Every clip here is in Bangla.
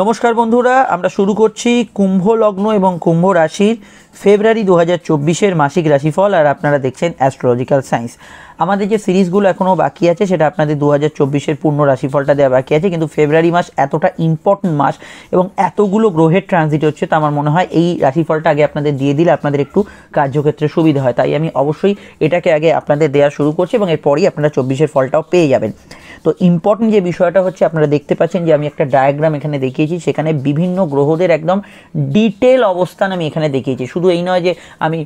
নমস্কার বন্ধুরা আমরা শুরু করছি কুম্ভ লগ্ন এবং কুম্ভ রাশির ফেব্রুয়ারি দু হাজার চব্বিশের মাসিক রাশিফল আর আপনারা দেখছেন অ্যাস্ট্রোলজিক্যাল সায়েন্স আমাদের যে সিরিজগুলো এখনও বাকি আছে সেটা আপনাদের দু হাজার চব্বিশের পূর্ণ রাশিফলটা দেওয়া বাকি আছে কিন্তু ফেব্রুয়ারি মাস এতটা ইম্পর্ট্যান্ট মাস এবং এতগুলো গ্রহের ট্রানজিট হচ্ছে তো আমার মনে হয় এই রাশিফলটা আগে আপনাদের দিয়ে দিলে আপনাদের একটু কার্যক্ষেত্রে সুবিধা হয় তাই আমি অবশ্যই এটাকে আগে আপনাদের দেওয়া শুরু করছি এবং এরপরই আপনারা চব্বিশের ফলটাও পেয়ে যাবেন তো ইম্পর্টেন্ট যে বিষয়টা হচ্ছে আপনারা দেখতে পাচ্ছেন যে আমি একটা ডায়াগ্রাম এখানে দেখিয়েছি সেখানে বিভিন্ন গ্রহদের একদম ডিটেল অবস্থান আমি এখানে দেখিয়েছি শুধু এই নয় যে আমি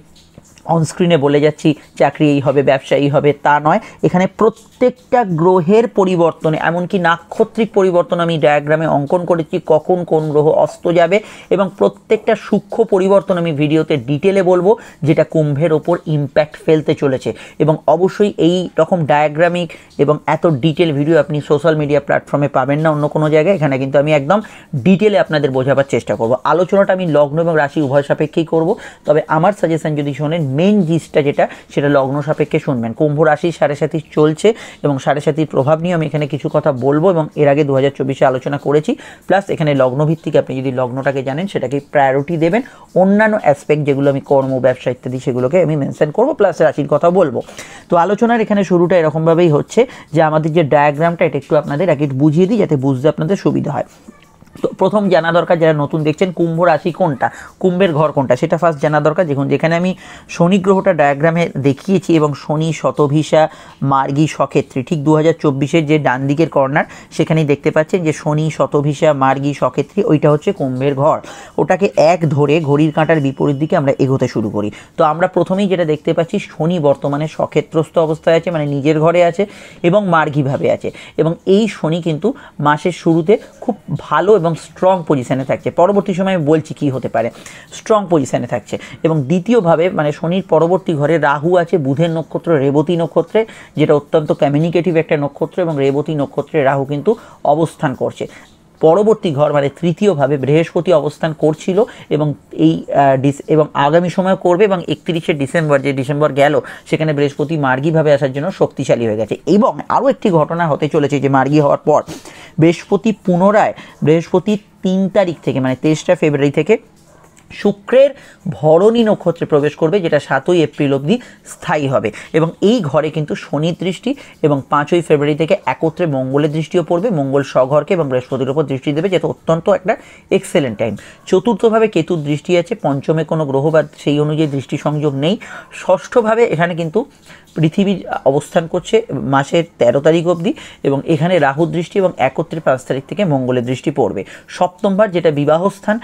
অনস্ক্রিনে বলে যাচ্ছি চাকরি এই হবে ব্যবসা এই হবে তা নয় এখানে প্রত্যেকটা গ্রহের পরিবর্তনে এমনকি নাক্ষত্রিক পরিবর্তন আমি ডায়াগ্রামে অঙ্কন করেছি কখন কোন গ্রহ অস্ত যাবে এবং প্রত্যেকটা সূক্ষ্ম পরিবর্তন আমি ভিডিওতে ডিটেলে বলবো যেটা কুম্ভের ওপর ইম্প্যাক্ট ফেলতে চলেছে এবং অবশ্যই এই রকম ডায়াগ্রামিক এবং এত ডিটেল ভিডিও আপনি সোশ্যাল মিডিয়া প্ল্যাটফর্মে পাবেন না অন্য কোনো জায়গায় এখানে কিন্তু আমি একদম ডিটেলে আপনাদের বোঝাবার চেষ্টা করব আলোচনাটা আমি লগ্ন এবং রাশি উভয় সাপেক্ষেই করব তবে আমার সাজেশন যদি শোনেন মেন জিনিসটা যেটা সেটা লগ্ন সাপেক্ষে শুনবেন কুম্ভ রাশি সাড়ে সাথী চলছে এবং সাড়ে সাথীর প্রভাব নিয়ে আমি এখানে কিছু কথা বলবো এবং এর আগে দু হাজার চব্বিশে আলোচনা করেছি প্লাস এখানে লগ্নভিত্তিক আপনি যদি লগ্নটাকে জানেন সেটাকে প্রায়োরিটি দেবেন অন্যান্য অ্যাসপেক্ট যেগুলো আমি কর্ম ব্যবসা ইত্যাদি সেগুলোকে আমি মেনশন করবো প্লাস রাশির কথা বলবো তো আলোচনার এখানে শুরুটা এরকমভাবেই হচ্ছে যে আমাদের যে ডায়াগ্রামটা এটা একটু আপনাদের এক বুঝিয়ে দিই যাতে বুঝতে আপনাদের সুবিধা হয় তো প্রথম জানা দরকার যারা নতুন দেখছেন কুম্ভ রাশি কোনটা কুম্ভের ঘর কোনটা সেটা ফার্স্ট জানা দরকার দেখুন যেখানে আমি শনি গ্রহটা ডায়াগ্রামে দেখিয়েছি এবং শনি শতভিসা মার্গী সক্ষেত্রী ঠিক দু হাজার যে ডান দিকের কর্নার সেখানেই দেখতে পাচ্ছেন যে শনি শতভিসা মার্গী সক্ষেত্রী ওইটা হচ্ছে কুম্ভের ঘর ওটাকে এক ধরে ঘড়ির কাঁটার বিপরীত দিকে আমরা এগোতে শুরু করি তো আমরা প্রথমেই যেটা দেখতে পাচ্ছি শনি বর্তমানে সক্ষেত্রস্থ অবস্থায় আছে মানে নিজের ঘরে আছে এবং মার্গীভাবে আছে এবং এই শনি কিন্তু মাসের শুরুতে খুব ভালো এবং স্ট্রং পজিশানে থাকছে পরবর্তী সময়ে বলছি কি হতে পারে স্ট্রং পজিশানে থাকছে এবং দ্বিতীয়ভাবে মানে শনির পরবর্তী ঘরে রাহু আছে বুধের নক্ষত্র রেবতী নক্ষত্রে যেটা অত্যন্ত কমিউনিকেটিভ একটা নক্ষত্র এবং রেবতী নক্ষত্রে রাহু কিন্তু অবস্থান করছে পরবর্তী ঘর মানে তৃতীয়ভাবে বৃহস্পতি অবস্থান করছিল এবং এই এবং আগামী সময় করবে এবং একত্রিশে ডিসেম্বর যে ডিসেম্বর গেল সেখানে বৃহস্পতি মার্গীভাবে আসার জন্য শক্তিশালী হয়ে গেছে এবং আরও একটি ঘটনা হতে চলেছে যে মার্গী হওয়ার পর বৃহস্পতি পুনরায় বৃহস্পতি তিন তারিখ থেকে মানে তেইশটা ফেব্রুয়ারি থেকে শুক্রের ভরণী নক্ষত্রে প্রবেশ করবে যেটা সাতই এপ্রিল অবধি স্থায়ী হবে এবং এই ঘরে কিন্তু শনির দৃষ্টি এবং পাঁচই ফেব্রুয়ারি থেকে একত্রে মঙ্গলের দৃষ্টিও পড়বে মঙ্গল স্বঘরকে এবং বৃহস্পতির উপর দৃষ্টি দেবে যেহেতু অত্যন্ত একটা এক্সেলেন্ট টাইম চতুর্থভাবে কেতুর দৃষ্টি আছে পঞ্চমে কোনো গ্রহ বা সেই অনুযায়ী দৃষ্টি সংযোগ নেই ষষ্ঠভাবে এখানে কিন্তু পৃথিবীর অবস্থান করছে মাসের তেরো তারিখ অবধি এবং এখানে রাহু দৃষ্টি এবং একত্রে পাঁচ তারিখ থেকে মঙ্গলের দৃষ্টি পড়বে সপ্তমবার যেটা বিবাহস্থান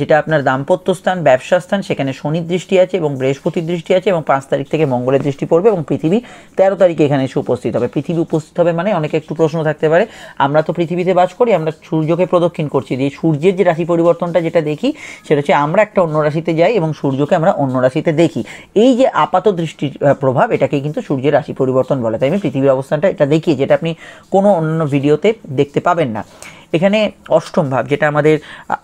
যেটা আপনার দাম্পত্য সত্যস্থান স্থান সেখানে শনির দৃষ্টি আছে এবং বৃহস্পতির দৃষ্টি আছে এবং পাঁচ তারিখ থেকে মঙ্গলের দৃষ্টি পড়বে এবং পৃথিবী তেরো তারিখে এখানে এসে উপস্থিত হবে পৃথিবী উপস্থিত হবে মানে অনেকে একটু প্রশ্ন থাকতে পারে আমরা তো পৃথিবীতে বাস করি আমরা সূর্যকে প্রদক্ষিণ করছি যে সূর্যের যে রাশি পরিবর্তনটা যেটা দেখি সেটা হচ্ছে আমরা একটা অন্য রাশিতে যাই এবং সূর্যকে আমরা অন্য রাশিতে দেখি এই যে আপাত দৃষ্টির প্রভাব এটাকে কিন্তু সূর্যের রাশি পরিবর্তন বলে তাই আমি পৃথিবীর অবস্থানটা এটা দেখি যেটা আপনি কোনো অন্য ভিডিওতে দেখতে পাবেন না এখানে অষ্টম ভাব যেটা আমাদের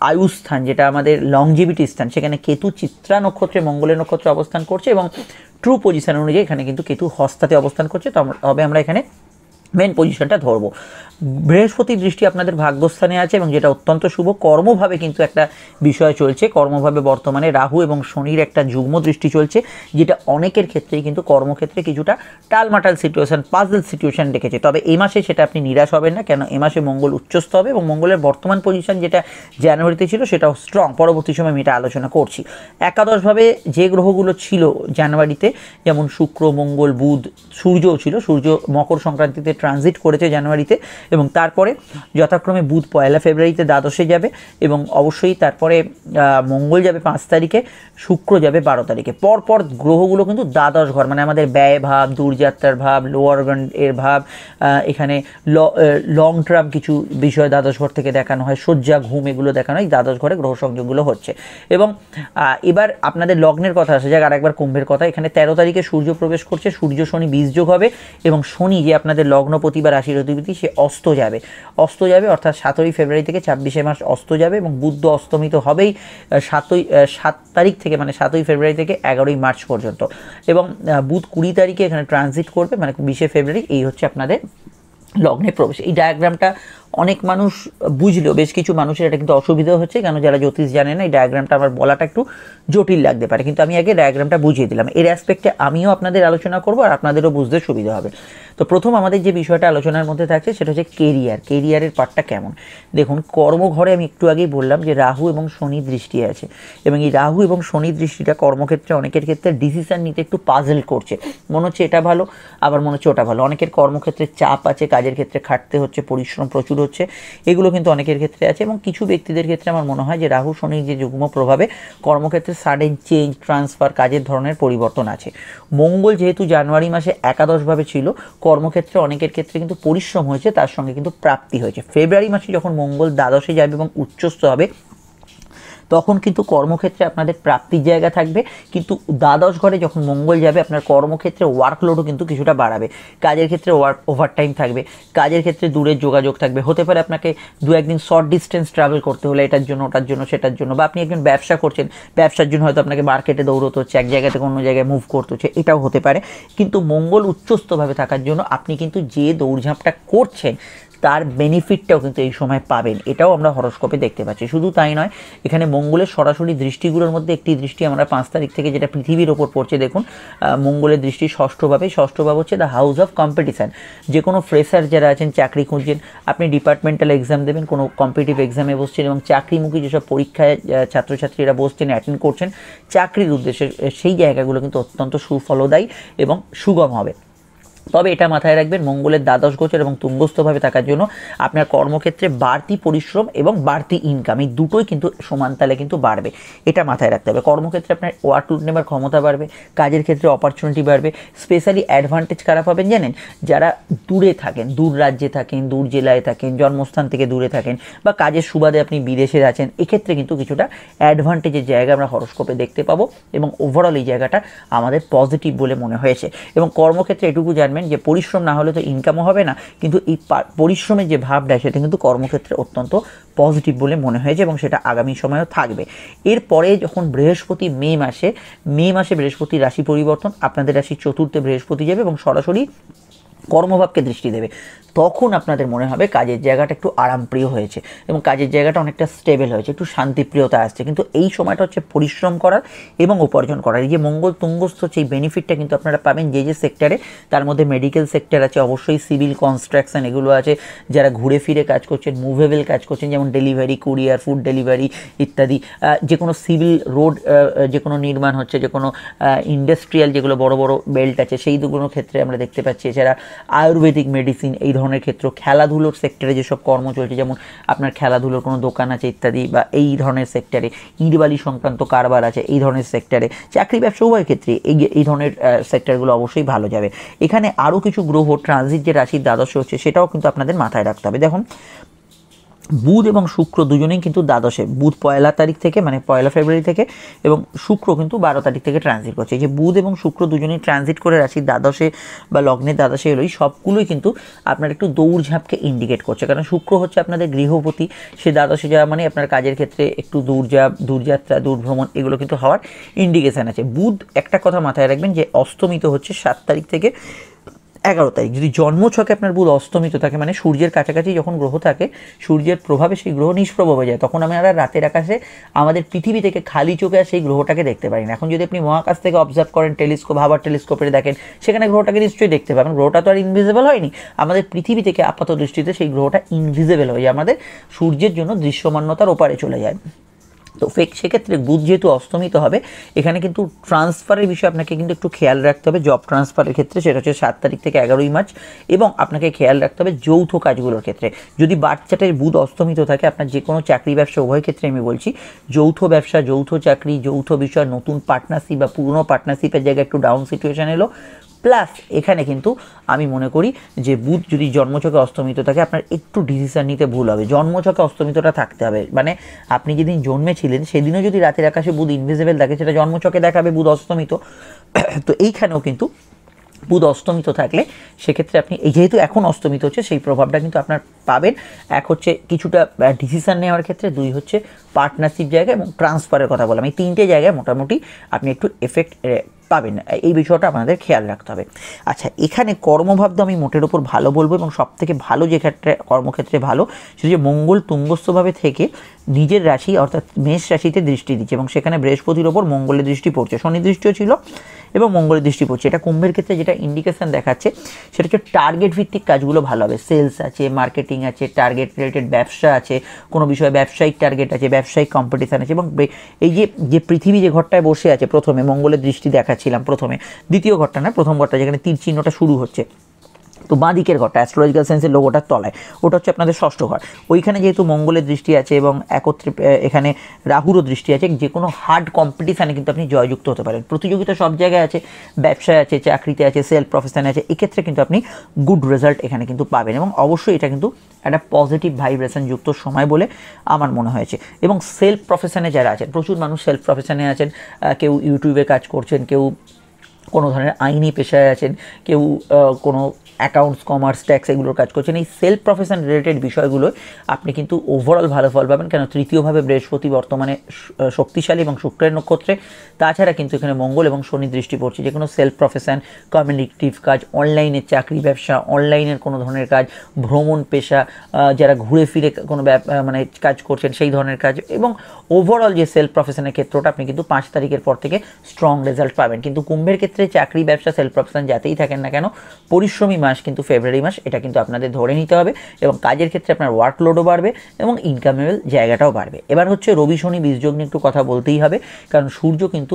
আয়ু স্থান যেটা আমাদের লংজিভিটি স্থান সেখানে কেতু চিত্রা নক্ষত্রে মঙ্গলের নক্ষত্রে অবস্থান করছে এবং ট্রু পজিশন অনুযায়ী এখানে কিন্তু কেতু হস্তাতে অবস্থান করছে তবে আমরা এখানে মেন পজিশনটা ধরবো বৃহস্পতির দৃষ্টি আপনাদের ভাগ্যস্থানে আছে এবং যেটা অত্যন্ত শুভ কর্মভাবে কিন্তু একটা বিষয় চলছে কর্মভাবে বর্তমানে রাহু এবং শনির একটা যুগ্ম দৃষ্টি চলছে যেটা অনেকের ক্ষেত্রেই কিন্তু কর্মক্ষেত্রে কিছুটা টালমাটাল সিচুয়েশান পাজল সিচুয়েশান রেখেছে তবে এ মাসে সেটা আপনি নিরাশ হবেন না কেন এ মাসে মঙ্গল উচ্চস্থ হবে এবং মঙ্গলের বর্তমান পজিশন যেটা জানুয়ারিতে ছিল সেটাও স্ট্রং পরবর্তী সময় আমি এটা আলোচনা করছি একাদশভাবে যে গ্রহগুলো ছিল জানুয়ারিতে যেমন শুক্র মঙ্গল বুধ সূর্যও ছিল সূর্য মকর সংক্রান্তিতে ট্রানজিট করেছে জানুয়ারিতে এবং তারপরে যথাক্রমে বুধ পয়লা ফেব্রুয়ারিতে দ্বাদশে যাবে এবং অবশ্যই তারপরে মঙ্গল যাবে পাঁচ তারিখে শুক্র যাবে বারো তারিখে পরপর গ্রহগুলো কিন্তু দ্বাদশ ঘর মানে আমাদের ব্যয় ভাব দূরযাত্রার ভাব লোয়ার এর ভাব এখানে লং টার্ম কিছু বিষয় দ্বাদশ ঘর থেকে দেখানো হয় শয্যা ঘুম এগুলো দেখানো হয় দ্বাদশ ঘরে গ্রহ সংযোগগুলো হচ্ছে এবং এবার আপনাদের লগ্নের কথা আসে যাক আর একবার কুম্ভের কথা এখানে তেরো তারিখে সূর্য প্রবেশ করছে সূর্য শনি বীজযোগ হবে এবং শনি যে আপনাদের লগ্ন লগ্নপতি বা রাশির অধিপতি সে অস্ত যাবে অস্ত যাবে অর্থাৎ সাতই ফেব্রুয়ারি থেকে ছাব্বিশে মাস অস্ত যাবে এবং বুদ্ধ অস্তমিত হবেই সাতই সাত তারিখ থেকে মানে সাতই ফেব্রুয়ারি থেকে এগারোই মার্চ পর্যন্ত এবং বুধ কুড়ি তারিখে এখানে ট্রানজিট করবে মানে বিশে ফেব্রুয়ারি এই হচ্ছে আপনাদের লগ্নে প্রবেশ এই ডায়াগ্রামটা অনেক মানুষ বুঝলেও বেশ কিছু মানুষের এটা কিন্তু অসুবিধা হচ্ছে কেন যারা জ্যোতিষ জানে না এই ডায়াগ্রামটা আমার বলাটা একটু জটিল লাগতে পারে কিন্তু আমি আগে ডায়াগ্রামটা বুঝিয়ে দিলাম এর অ্যাসপেক্টে আমিও আপনাদের আলোচনা করবো আর আপনাদেরও বুঝতে সুবিধা হবে তো প্রথম আমাদের যে বিষয়টা আলোচনার মধ্যে থাকছে সেটা হচ্ছে কেরিয়ার কেরিয়ারের পার্টটা কেমন দেখুন কর্মঘরে আমি একটু আগেই বললাম যে রাহু এবং শনি দৃষ্টি আছে এবং এই রাহু এবং শনি দৃষ্টিটা কর্মক্ষেত্রে অনেকের ক্ষেত্রে ডিসিশান নিতে একটু পাজেল করছে মনে হচ্ছে এটা ভালো আবার মনে হচ্ছে ওটা ভালো অনেকের কর্মক্ষেত্রে চাপ আছে কাজের ক্ষেত্রে খাটতে হচ্ছে পরিশ্রম প্রচুর হচ্ছে এগুলো কিন্তু অনেকের ক্ষেত্রে আছে এবং কিছু ব্যক্তিদের ক্ষেত্রে আমার মনে হয় যে রাহু শনি যে যুগ্ম প্রভাবে কর্মক্ষেত্রে সাডেন চেঞ্জ ট্রান্সফার কাজের ধরনের পরিবর্তন আছে মঙ্গল যেহেতু জানুয়ারি মাসে একাদশভাবে ছিল কর্মক্ষেত্রে অনেকের ক্ষেত্রে কিন্তু পরিশ্রম হয়েছে তার সঙ্গে কিন্তু প্রাপ্তি হয়েছে ফেব্রুয়ারি মাসে যখন মঙ্গল দ্বাদশে যাবে এবং উচ্চস্থ হবে তখন কিন্তু কর্মক্ষেত্রে আপনাদের প্রাপ্তির জায়গা থাকবে কিন্তু দ্বাদশ ঘরে যখন মঙ্গল যাবে আপনার কর্মক্ষেত্রে ওয়ার্কলোডও কিন্তু কিছুটা বাড়াবে কাজের ক্ষেত্রে ওয়ার্ক ওভারটাইম থাকবে কাজের ক্ষেত্রে দূরের যোগাযোগ থাকবে হতে পারে আপনাকে দু একদিন শর্ট ডিস্টেন্স ট্রাভেল করতে হলে এটার জন্য ওটার জন্য সেটার জন্য বা আপনি একজন ব্যবসা করছেন ব্যবসার জন্য হয়তো আপনাকে মার্কেটে দৌড়তে হচ্ছে এক জায়গা থেকে অন্য জায়গায় মুভ করতে হচ্ছে এটাও হতে পারে কিন্তু মঙ্গল উচ্চস্থভাবে থাকার জন্য আপনি কিন্তু যে দৌড়ঝাঁপটা করছেন তার বেনিফিটটাও কিন্তু এই সময় পাবেন এটাও আমরা হরস্কোপে দেখতে পাচ্ছি শুধু তাই নয় এখানে মঙ্গলের সরাসরি দৃষ্টিগুলোর মধ্যে একটি দৃষ্টি আমরা পাঁচ তারিখ থেকে যেটা পৃথিবীর ওপর পড়ছে দেখুন মঙ্গলের দৃষ্টি ষষ্ঠভাবে ষষ্ঠভাব হচ্ছে দ্য হাউস অফ কম্পিটিশান যে কোনো ফ্রেশার যারা আছেন চাকরি খুঁজছেন আপনি ডিপার্টমেন্টাল এক্সাম দেবেন কোনো কম্পিটিভ এক্সামে বসছেন এবং চাকরিমুখী যেসব পরীক্ষায় ছাত্রছাত্রীরা বসছেন অ্যাটেন্ড করছেন চাকরির উদ্দেশ্যে সেই জায়গাগুলো কিন্তু অত্যন্ত সুফলদায়ী এবং সুগম হবে তবে এটা মাথায় রাখবেন মঙ্গলের দ্বাদশ গোচর এবং তুঙ্গস্থভাবে থাকার জন্য আপনার কর্মক্ষেত্রে বাড়তি পরিশ্রম এবং বাড়তি ইনকাম এই দুটোই কিন্তু সমান কিন্তু বাড়বে এটা মাথায় রাখতে হবে কর্মক্ষেত্রে আপনার ওয়ার্কলোড নেবার ক্ষমতা বাড়বে কাজের ক্ষেত্রে অপরচুনিটি বাড়বে স্পেশালি অ্যাডভান্টেজ খারাপ পাবেন জানেন যারা দূরে থাকেন দূর রাজ্যে থাকেন দূর জেলায় থাকেন জন্মস্থান থেকে দূরে থাকেন বা কাজের সুবাদে আপনি বিদেশে আছেন এক্ষেত্রে কিন্তু কিছুটা অ্যাডভান্টেজের জায়গা আমরা হরস্কোপে দেখতে পাবো এবং ওভারঅল এই জায়গাটা আমাদের পজিটিভ বলে মনে হয়েছে এবং কর্মক্ষেত্রে এটুকু জানি রিকোয়ারমেন্ট যে পরিশ্রম না হলে তো ইনকামও হবে না কিন্তু এই পরিশ্রমের যে ভাবটা সেটা কিন্তু কর্মক্ষেত্রে অত্যন্ত পজিটিভ বলে মনে হয়েছে এবং সেটা আগামী সময়েও থাকবে এরপরে যখন বৃহস্পতি মে মাসে মে মাসে বৃহস্পতি রাশি পরিবর্তন আপনাদের রাশি চতুর্থে বৃহস্পতি যাবে এবং সরাসরি কর্মভাবকে দৃষ্টি দেবে তখন আপনাদের মনে হবে কাজের জায়গাটা একটু আরামপ্রিয় হয়েছে এবং কাজের জায়গাটা অনেকটা স্টেবল হয়েছে একটু শান্তিপ্রিয়তা আসছে কিন্তু এই সময়টা হচ্ছে পরিশ্রম করার এবং উপার্জন করার এই যে মঙ্গল তুঙ্গস্থ সেই বেনিফিটটা কিন্তু আপনারা পাবেন যে যে সেক্টরে তার মধ্যে মেডিকেল সেক্টর আছে অবশ্যই সিভিল কনস্ট্রাকশন এগুলো আছে যারা ঘুরে ফিরে কাজ করছেন মুভেবল কাজ করছেন যেমন ডেলিভারি কুরিয়ার ফুড ডেলিভারি ইত্যাদি যে কোনো সিভিল রোড যে কোনো নির্মাণ হচ্ছে যে কোনো ইন্ডাস্ট্রিয়াল যেগুলো বড় বড় বেল্ট আছে সেই দুগুলোর ক্ষেত্রে আমরা দেখতে পাচ্ছি এছাড়া আয়ুর্বেদিক মেডিসিন এই ধরনের ক্ষেত্র খেলাধুলোর সেক্টরে যেসব কর্ম চলছে যেমন আপনার খেলাধুলোর কোনো দোকান আছে ইত্যাদি বা এই ধরনের সেক্টরে ইটবালি সংক্রান্ত কারবার আছে এই ধরনের সেক্টরে চাকরি ব্যবসা উভয় ক্ষেত্রে এই এই ধরনের সেক্টরগুলো অবশ্যই ভালো যাবে এখানে আরও কিছু গ্রহ ট্রানজিট যে রাশির দ্বাদশ হচ্ছে সেটাও কিন্তু আপনাদের মাথায় রাখতে হবে দেখুন বুধ এবং শুক্র দুজনেই কিন্তু দ্বাদশে বুধ পয়লা তারিখ থেকে মানে পয়লা ফেব্রুয়ারি থেকে এবং শুক্র কিন্তু বারো তারিখ থেকে ট্রানজিট করছে যে বুধ এবং শুক্র দুজনেই ট্রানজিট করে রাশি দ্বাদশে বা লগ্নের দ্বাদশে এলোই সবগুলোই কিন্তু আপনার একটু দৌড়ঝাঁপকে ইন্ডিকেট করছে কারণ শুক্র হচ্ছে আপনাদের গৃহপতি সে দ্বাদশে যাওয়া মানে আপনার কাজের ক্ষেত্রে একটু দূরযাপ দূরযাত্রা দূরভ্রমণ এগুলো কিন্তু হওয়ার ইন্ডিকেশান আছে বুধ একটা কথা মাথায় রাখবেন যে অস্তমিত হচ্ছে সাত তারিখ থেকে এগারো তারিখ যদি ছকে আপনার বুধ অস্তমিত থাকে মানে সূর্যের কাছাকাছি যখন গ্রহ থাকে সূর্যের প্রভাবে সেই গ্রহ নিষ্প্রভ হয়ে যায় তখন আমি আর রাতের আকাশে আমাদের পৃথিবী থেকে খালি চোখে আর সেই গ্রহটাকে দেখতে পারি না এখন যদি আপনি মহাকাশ থেকে অবজার্ভ করেন টেলিস্কোপ হাবার টেলিস্কোপে দেখেন সেখানে গ্রহটাকে নিশ্চয়ই দেখতে পাবেন গ্রহটা তো আর ইনভিজিবল হয়নি আমাদের পৃথিবী থেকে আপাত দৃষ্টিতে সেই গ্রহটা ইনভিজিবল হয়ে আমাদের সূর্যের জন্য দৃশ্যমান্যতার ওপারে চলে যায় তো ফেক সেক্ষেত্রে বুধ যেহেতু অস্তমিত হবে এখানে কিন্তু ট্রান্সফারের বিষয়ে আপনাকে কিন্তু একটু খেয়াল রাখতে হবে জব ট্রান্সফারের ক্ষেত্রে সেটা হচ্ছে সাত তারিখ থেকে এগারোই মার্চ এবং আপনাকে খেয়াল রাখতে হবে যৌথ কাজগুলোর ক্ষেত্রে যদি বাচ্চাটার বুধ অস্তমিত থাকে আপনার যে কোনো চাকরি ব্যবসা উভয় ক্ষেত্রে আমি বলছি যৌথ ব্যবসা যৌথ চাকরি যৌথ বিষয় নতুন পার্টনারশিপ বা পুরনো পার্টনারশিপের জায়গায় একটু ডাউন সিচুয়েশান এলো প্লাস এখানে কিন্তু আমি মনে করি যে বুধ যদি জন্মছকে অস্তমিত থাকে আপনার একটু ডিসিশান নিতে ভুল হবে জন্মছকে অস্তমিতটা থাকতে হবে মানে আপনি যেদিন জন্মেছিলেন সেদিনও যদি রাতের আকাশে বুধ ইনভিজিবল থাকে সেটা জন্মছকে দেখাবে বুধ অস্তমিত তো এইখানেও কিন্তু বুধ অস্তমিত থাকলে সেক্ষেত্রে আপনি এই যেহেতু এখন অস্তমিত হচ্ছে সেই প্রভাবটা কিন্তু আপনার পাবেন এক হচ্ছে কিছুটা ডিসিশান নেওয়ার ক্ষেত্রে দুই হচ্ছে পার্টনারশিপ জায়গা এবং ট্রান্সফারের কথা বললাম এই তিনটে জায়গায় মোটামুটি আপনি একটু এফেক্ট পাবেন এই বিষয়টা আপনাদের খেয়াল রাখতে হবে আচ্ছা এখানে কর্মভাব তো আমি মোটের ওপর ভালো বলবো এবং সব থেকে ভালো যে ক্ষেত্রে কর্মক্ষেত্রে ভালো সেটা যে মঙ্গল তুঙ্গস্থভাবে থেকে নিজের রাশি অর্থাৎ মেষ রাশিতে দৃষ্টি দিচ্ছে এবং সেখানে বৃহস্পতির ওপর মঙ্গলের দৃষ্টি পড়ছে শনি দৃষ্টিও ছিল এবং মঙ্গলের দৃষ্টি পড়ছে এটা কুম্ভের ক্ষেত্রে যেটা ইন্ডিকেশন দেখাচ্ছে সেটা হচ্ছে টার্গেট ভিত্তিক কাজগুলো ভালো হবে সেলস আছে মার্কেটিং আছে টার্গেট রিলেটেড ব্যবসা আছে কোনো বিষয়ে ব্যবসায়িক টার্গেট আছে ব্যবসায়িক কম্পিটিশান আছে এবং এই যে যে পৃথিবী যে ঘরটায় বসে আছে প্রথমে মঙ্গলের দৃষ্টি দেখাচ্ছে ছিলাম প্রথমে দ্বিতীয় ঘরটা না প্রথম ঘরটা যেখানে তীর চিহ্নটা শুরু হচ্ছে তো বাঁ দিকের ঘরটা অ্যাস্ট্রোলজিক্যাল সায়েন্সের লোগোটার তলায় ওটা হচ্ছে আপনাদের ষষ্ঠ ঘর ওইখানে যেহেতু মঙ্গলের দৃষ্টি আছে এবং একত্রে এখানে রাহুরও দৃষ্টি আছে যে কোনো হার্ড কম্পিটিশানে কিন্তু আপনি জয়যুক্ত হতে পারেন প্রতিযোগিতা সব জায়গায় আছে ব্যবসায় আছে চাকরিতে আছে সেলফ প্রফেশনে আছে এক্ষেত্রে কিন্তু আপনি গুড রেজাল্ট এখানে কিন্তু পাবেন এবং অবশ্যই এটা কিন্তু একটা পজিটিভ ভাইব্রেশন যুক্ত সময় বলে আমার মনে হয়েছে এবং সেলফ প্রফেশনে যারা আছেন প্রচুর মানুষ সেলফ প্রফেশনে আছেন কেউ ইউটিউবে কাজ করছেন কেউ কোনো ধরনের আইনি পেশায় আছেন কেউ কোনো অ্যাকাউন্টস কমার্স ট্যাক্স এগুলোর কাজ করছেন এই সেলফ প্রফেশন রিলেটেড বিষয়গুলো আপনি কিন্তু ওভারঅল ভালো ফল পাবেন কেন তৃতীয়ভাবে বৃহস্পতি বর্তমানে শক্তিশালী এবং শুক্রের নক্ষত্রে তাছাড়া কিন্তু এখানে মঙ্গল এবং শনি দৃষ্টি পড়ছে যে কোনো সেলফ প্রফেশন কমিউনিকেটিভ কাজ অনলাইনের চাকরি ব্যবসা অনলাইনের কোনো ধরনের কাজ ভ্রমণ পেশা যারা ঘুরে ফিরে কোনো মানে কাজ করছেন সেই ধরনের কাজ এবং ওভারঅল যে সেলফ প্রফেশনের ক্ষেত্রটা আপনি কিন্তু পাঁচ তারিখের পর থেকে স্ট্রং রেজাল্ট পাবেন কিন্তু কুম্ভের ক্ষেত্রে ক্ষেত্রে চাকরি ব্যবসা সেলফ প্রফেশন যাতেই থাকেন না কেন পরিশ্রমী মাস কিন্তু ফেব্রুয়ারি মাস এটা কিন্তু আপনাদের ধরে নিতে হবে এবং কাজের ক্ষেত্রে আপনার ওয়ার্কলোডও বাড়বে এবং ইনকামেবল জায়গাটাও বাড়বে এবার হচ্ছে রবি শনি বীজযোগ নিয়ে একটু কথা বলতেই হবে কারণ সূর্য কিন্তু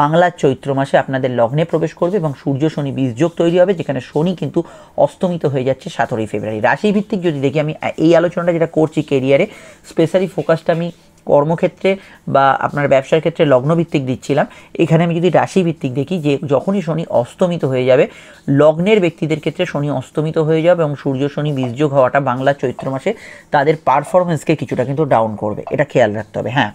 বাংলার চৈত্র মাসে আপনাদের লগ্নে প্রবেশ করবে এবং সূর্য শনি বীজযোগ তৈরি হবে যেখানে শনি কিন্তু অস্তমিত হয়ে যাচ্ছে সতেরোই ফেব্রুয়ারি রাশিভিত্তিক যদি দেখি আমি এই আলোচনাটা যেটা করছি কেরিয়ারে স্পেশালি ফোকাসটা আমি কর্মক্ষেত্রে বা আপনার ব্যবসার ক্ষেত্রে লগ্নভিত্তিক দিচ্ছিলাম এখানে আমি যদি রাশিভিত্তিক দেখি যে যখনই শনি অস্তমিত হয়ে যাবে লগ্নের ব্যক্তিদের ক্ষেত্রে শনি অস্তমিত হয়ে যাবে এবং সূর্য শনি বীর্যোগ হওয়াটা বাংলা চৈত্র মাসে তাদের পারফরমেন্সকে কিছুটা কিন্তু ডাউন করবে এটা খেয়াল রাখতে হবে হ্যাঁ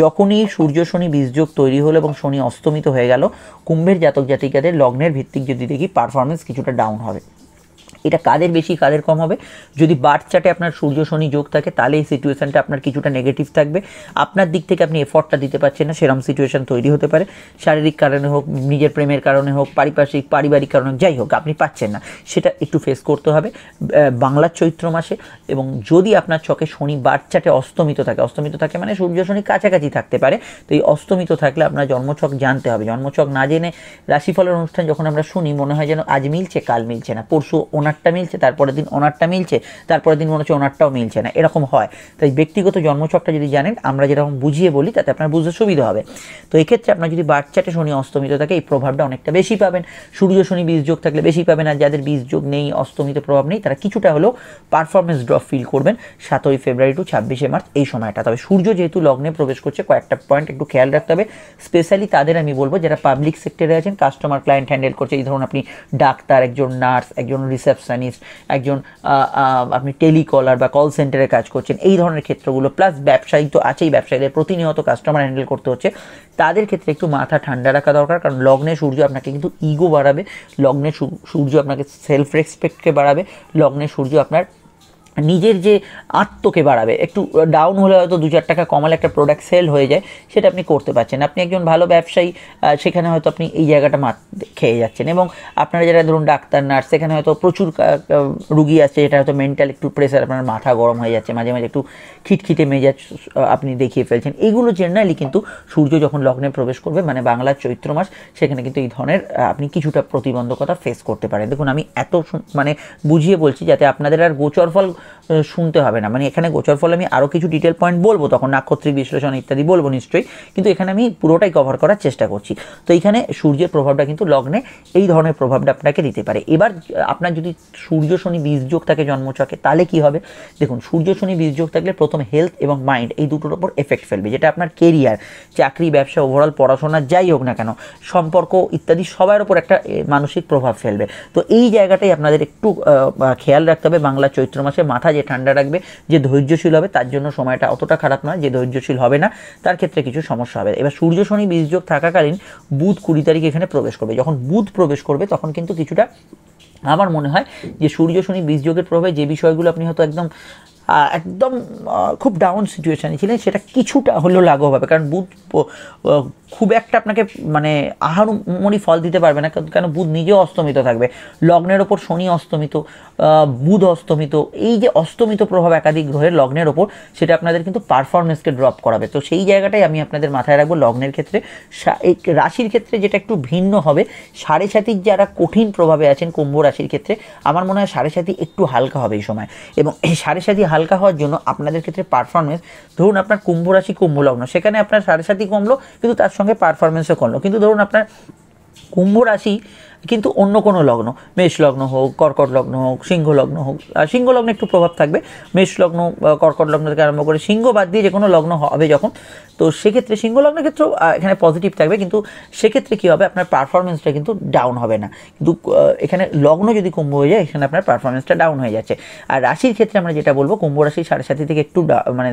যখনই সূর্য শনি বীর্যোগ তৈরি হলো এবং শনি অস্তমিত হয়ে গেল কুম্ভের জাতক জাতিকাদের লগ্নের ভিত্তিক যদি দেখি পারফরমেন্স কিছুটা ডাউন হবে এটা কাদের বেশি কাদের কম হবে যদি বার্থ চার্টে আপনার সূর্য শনি যোগ থাকে তাহলে এই সিচুয়েশানটা আপনার কিছুটা নেগেটিভ থাকবে আপনার দিক থেকে আপনি এফোর্টটা দিতে পারছেন না সেরকম সিচুয়েশান তৈরি হতে পারে শারীরিক কারণে হোক নিজের প্রেমের কারণে হোক পারিপার্শ্বিক পারিবারিক কারণে যাই হোক আপনি পাচ্ছেন না সেটা একটু ফেস করতে হবে বাংলার চৈত্র মাসে এবং যদি আপনার চকে শনি বার্থ চার্টে অস্তমিত থাকে অস্তমিত থাকে মানে সূর্য শনি কাছাকাছি থাকতে পারে তো এই অস্তমিত থাকলে আপনার জন্মছক জানতে হবে জন্মছক না জেনে রাশিফলের অনুষ্ঠান যখন আমরা শুনি মনে হয় যেন আজ মিলছে কাল মিলছে না পরশু ওনার ওনারটা মিলছে তারপরের দিন ওনারটা মিলছে তারপরের দিন মনে হচ্ছে ওনারটাও মিলছে না এরকম হয় তাই ব্যক্তিগত জন্মচকটা যদি জানেন আমরা যেরকম বুঝিয়ে বলি তাতে আপনার বুঝতে সুবিধা হবে তো এক্ষেত্রে আপনার যদি বাচ্চাটে শনি অস্তমিত থাকে এই প্রভাবটা অনেকটা বেশি পাবেন সূর্য শনি বীজযোগ থাকলে বেশি পাবেন আর যাদের বীজযোগ নেই অস্তমিত প্রভাব নেই তারা কিছুটা হলেও পারফরমেন্স ড্রপ ফিল করবেন সাতই ফেব্রুয়ারি টু ছাব্বিশে মার্চ এই সময়টা তবে সূর্য যেহেতু লগ্নে প্রবেশ করছে কয়েকটা পয়েন্ট একটু খেয়াল রাখতে হবে স্পেশালি তাদের আমি বলবো যারা পাবলিক সেক্টরে আছেন কাস্টমার ক্লায়েন্ট হ্যান্ডেল করছে এই ধরুন আপনি ডাক্তার একজন নার্স একজন রিসেপশন রিসেপশানিস্ট একজন আপনি টেলিকলার বা কল সেন্টারে কাজ করছেন এই ধরনের ক্ষেত্রগুলো প্লাস ব্যবসায়ী তো আছেই ব্যবসায়ীদের প্রতিনিয়ত কাস্টমার হ্যান্ডেল করতে হচ্ছে তাদের ক্ষেত্রে একটু মাথা ঠান্ডা রাখা দরকার কারণ লগ্নে সূর্য আপনাকে কিন্তু ইগো বাড়াবে লগ্নে সূর্য আপনাকে সেলফ রেসপেক্টকে বাড়াবে লগ্নে সূর্য আপনার নিজের যে আত্মকে বাড়াবে একটু ডাউন হলে হয়তো দু চার টাকা কমালে একটা প্রোডাক্ট সেল হয়ে যায় সেটা আপনি করতে পারছেন আপনি একজন ভালো ব্যবসায়ী সেখানে হয়তো আপনি এই জায়গাটা মার খেয়ে যাচ্ছেন এবং আপনারা যারা ধরুন ডাক্তার নার্স সেখানে হয়তো প্রচুর রুগী আছে যেটা হয়তো মেন্টাল একটু প্রেশার আপনার মাথা গরম হয়ে যাচ্ছে মাঝে মাঝে একটু খিটখিটে মেজাজ আপনি দেখিয়ে ফেলছেন এইগুলো জেনারেলি কিন্তু সূর্য যখন লগ্নে প্রবেশ করবে মানে বাংলার চৈত্র মাস সেখানে কিন্তু এই ধরনের আপনি কিছুটা প্রতিবন্ধকতা ফেস করতে পারেন দেখুন আমি এত মানে বুঝিয়ে বলছি যাতে আপনাদের আর ফল শুনতে হবে না মানে এখানে গোচর ফলে আমি আরও কিছু ডিটেল পয়েন্ট বলবো তখন নাক্ষত্রিক বিশ্লেষণ ইত্যাদি বলবো নিশ্চয়ই কিন্তু এখানে আমি পুরোটাই কভার করার চেষ্টা করছি তো এইখানে সূর্যের প্রভাবটা কিন্তু লগ্নে এই ধরনের প্রভাবটা আপনাকে দিতে পারে এবার আপনার যদি সূর্য শনি বীজযোগ থাকে জন্মচকে তাহলে কি হবে দেখুন সূর্য শনি বীজযোগ থাকলে প্রথম হেলথ এবং মাইন্ড এই দুটোর ওপর এফেক্ট ফেলবে যেটা আপনার কেরিয়ার চাকরি ব্যবসা ওভারঅল পড়াশোনা যাই হোক না কেন সম্পর্ক ইত্যাদি সবার ওপর একটা মানসিক প্রভাব ফেলবে তো এই জায়গাটাই আপনাদের একটু খেয়াল রাখতে হবে বাংলা চৈত্র মাসে মাথা যে ঠান্ডা রাখবে যে ধৈর্যশীল হবে তার জন্য সময়টা অতটা খারাপ নয় যে ধৈর্যশীল হবে না তার ক্ষেত্রে কিছু সমস্যা হবে এবার সূর্য শনি বীজযোগ থাকাকালীন বুধ কুড়ি তারিখ এখানে প্রবেশ করবে যখন বুধ প্রবেশ করবে তখন কিন্তু কিছুটা আমার মনে হয় যে সূর্য শনি বীজযোগের প্রভাবে যে বিষয়গুলো আপনি হয়তো একদম একদম খুব ডাউন সিচুয়েশানে ছিলেন সেটা কিছুটা হলেও লাঘব হবে কারণ বুধ খুব একটা আপনাকে মানে আহারমণি ফল দিতে পারবে না কেন বুধ নিজেও অস্তমিত থাকবে লগ্নের ওপর শনি অস্তমিত বুধ অস্তমিত এই যে অস্তমিত প্রভাব একাধিক গ্রহের লগ্নের ওপর সেটা আপনাদের কিন্তু পারফরমেন্সকে ড্রপ করাবে তো সেই জায়গাটাই আমি আপনাদের মাথায় রাখবো লগ্নের ক্ষেত্রে রাশির ক্ষেত্রে যেটা একটু ভিন্ন হবে সাড়ে সাতির যারা কঠিন প্রভাবে আছেন কুম্ভ রাশির ক্ষেত্রে আমার মনে হয় সাড়ে সাতি একটু হালকা হবে এই সময় এবং এই সাড়ে সাতি হালকা হওয়ার জন্য আপনাদের ক্ষেত্রে পারফরমেন্স ধরুন আপনার কুম্ভ রাশি কুম্ভ লগ্ন সেখানে আপনার সাড়ে সাতি কমলো কিন্তু তার সঙ্গে সঙ্গে পারফরমেন্সও করলো কিন্তু ধরুন আপনার কুম্ভ রাশি কিন্তু অন্য কোনো লগ্ন মেষ লগ্ন হোক কর্কট লগ্ন হোক সিংহ লগ্ন হোক সিংহ লগ্নে একটু প্রভাব থাকবে মেষ লগ্ন কর্কট লগ্ন থেকে আরম্ভ করে সিংহ বাদ দিয়ে যে কোনো লগ্ন হবে যখন তো সেক্ষেত্রে সিংহ লগ্নের ক্ষেত্রেও এখানে পজিটিভ থাকবে কিন্তু সেক্ষেত্রে কী হবে আপনার পারফরমেন্সটা কিন্তু ডাউন হবে না কিন্তু এখানে লগ্ন যদি কুম্ভ হয়ে যায় এখানে আপনার পারফরমেন্সটা ডাউন হয়ে যাচ্ছে আর রাশির ক্ষেত্রে আমরা যেটা বলবো কুম্ভ রাশি সাড়ে সাথে থেকে একটু মানে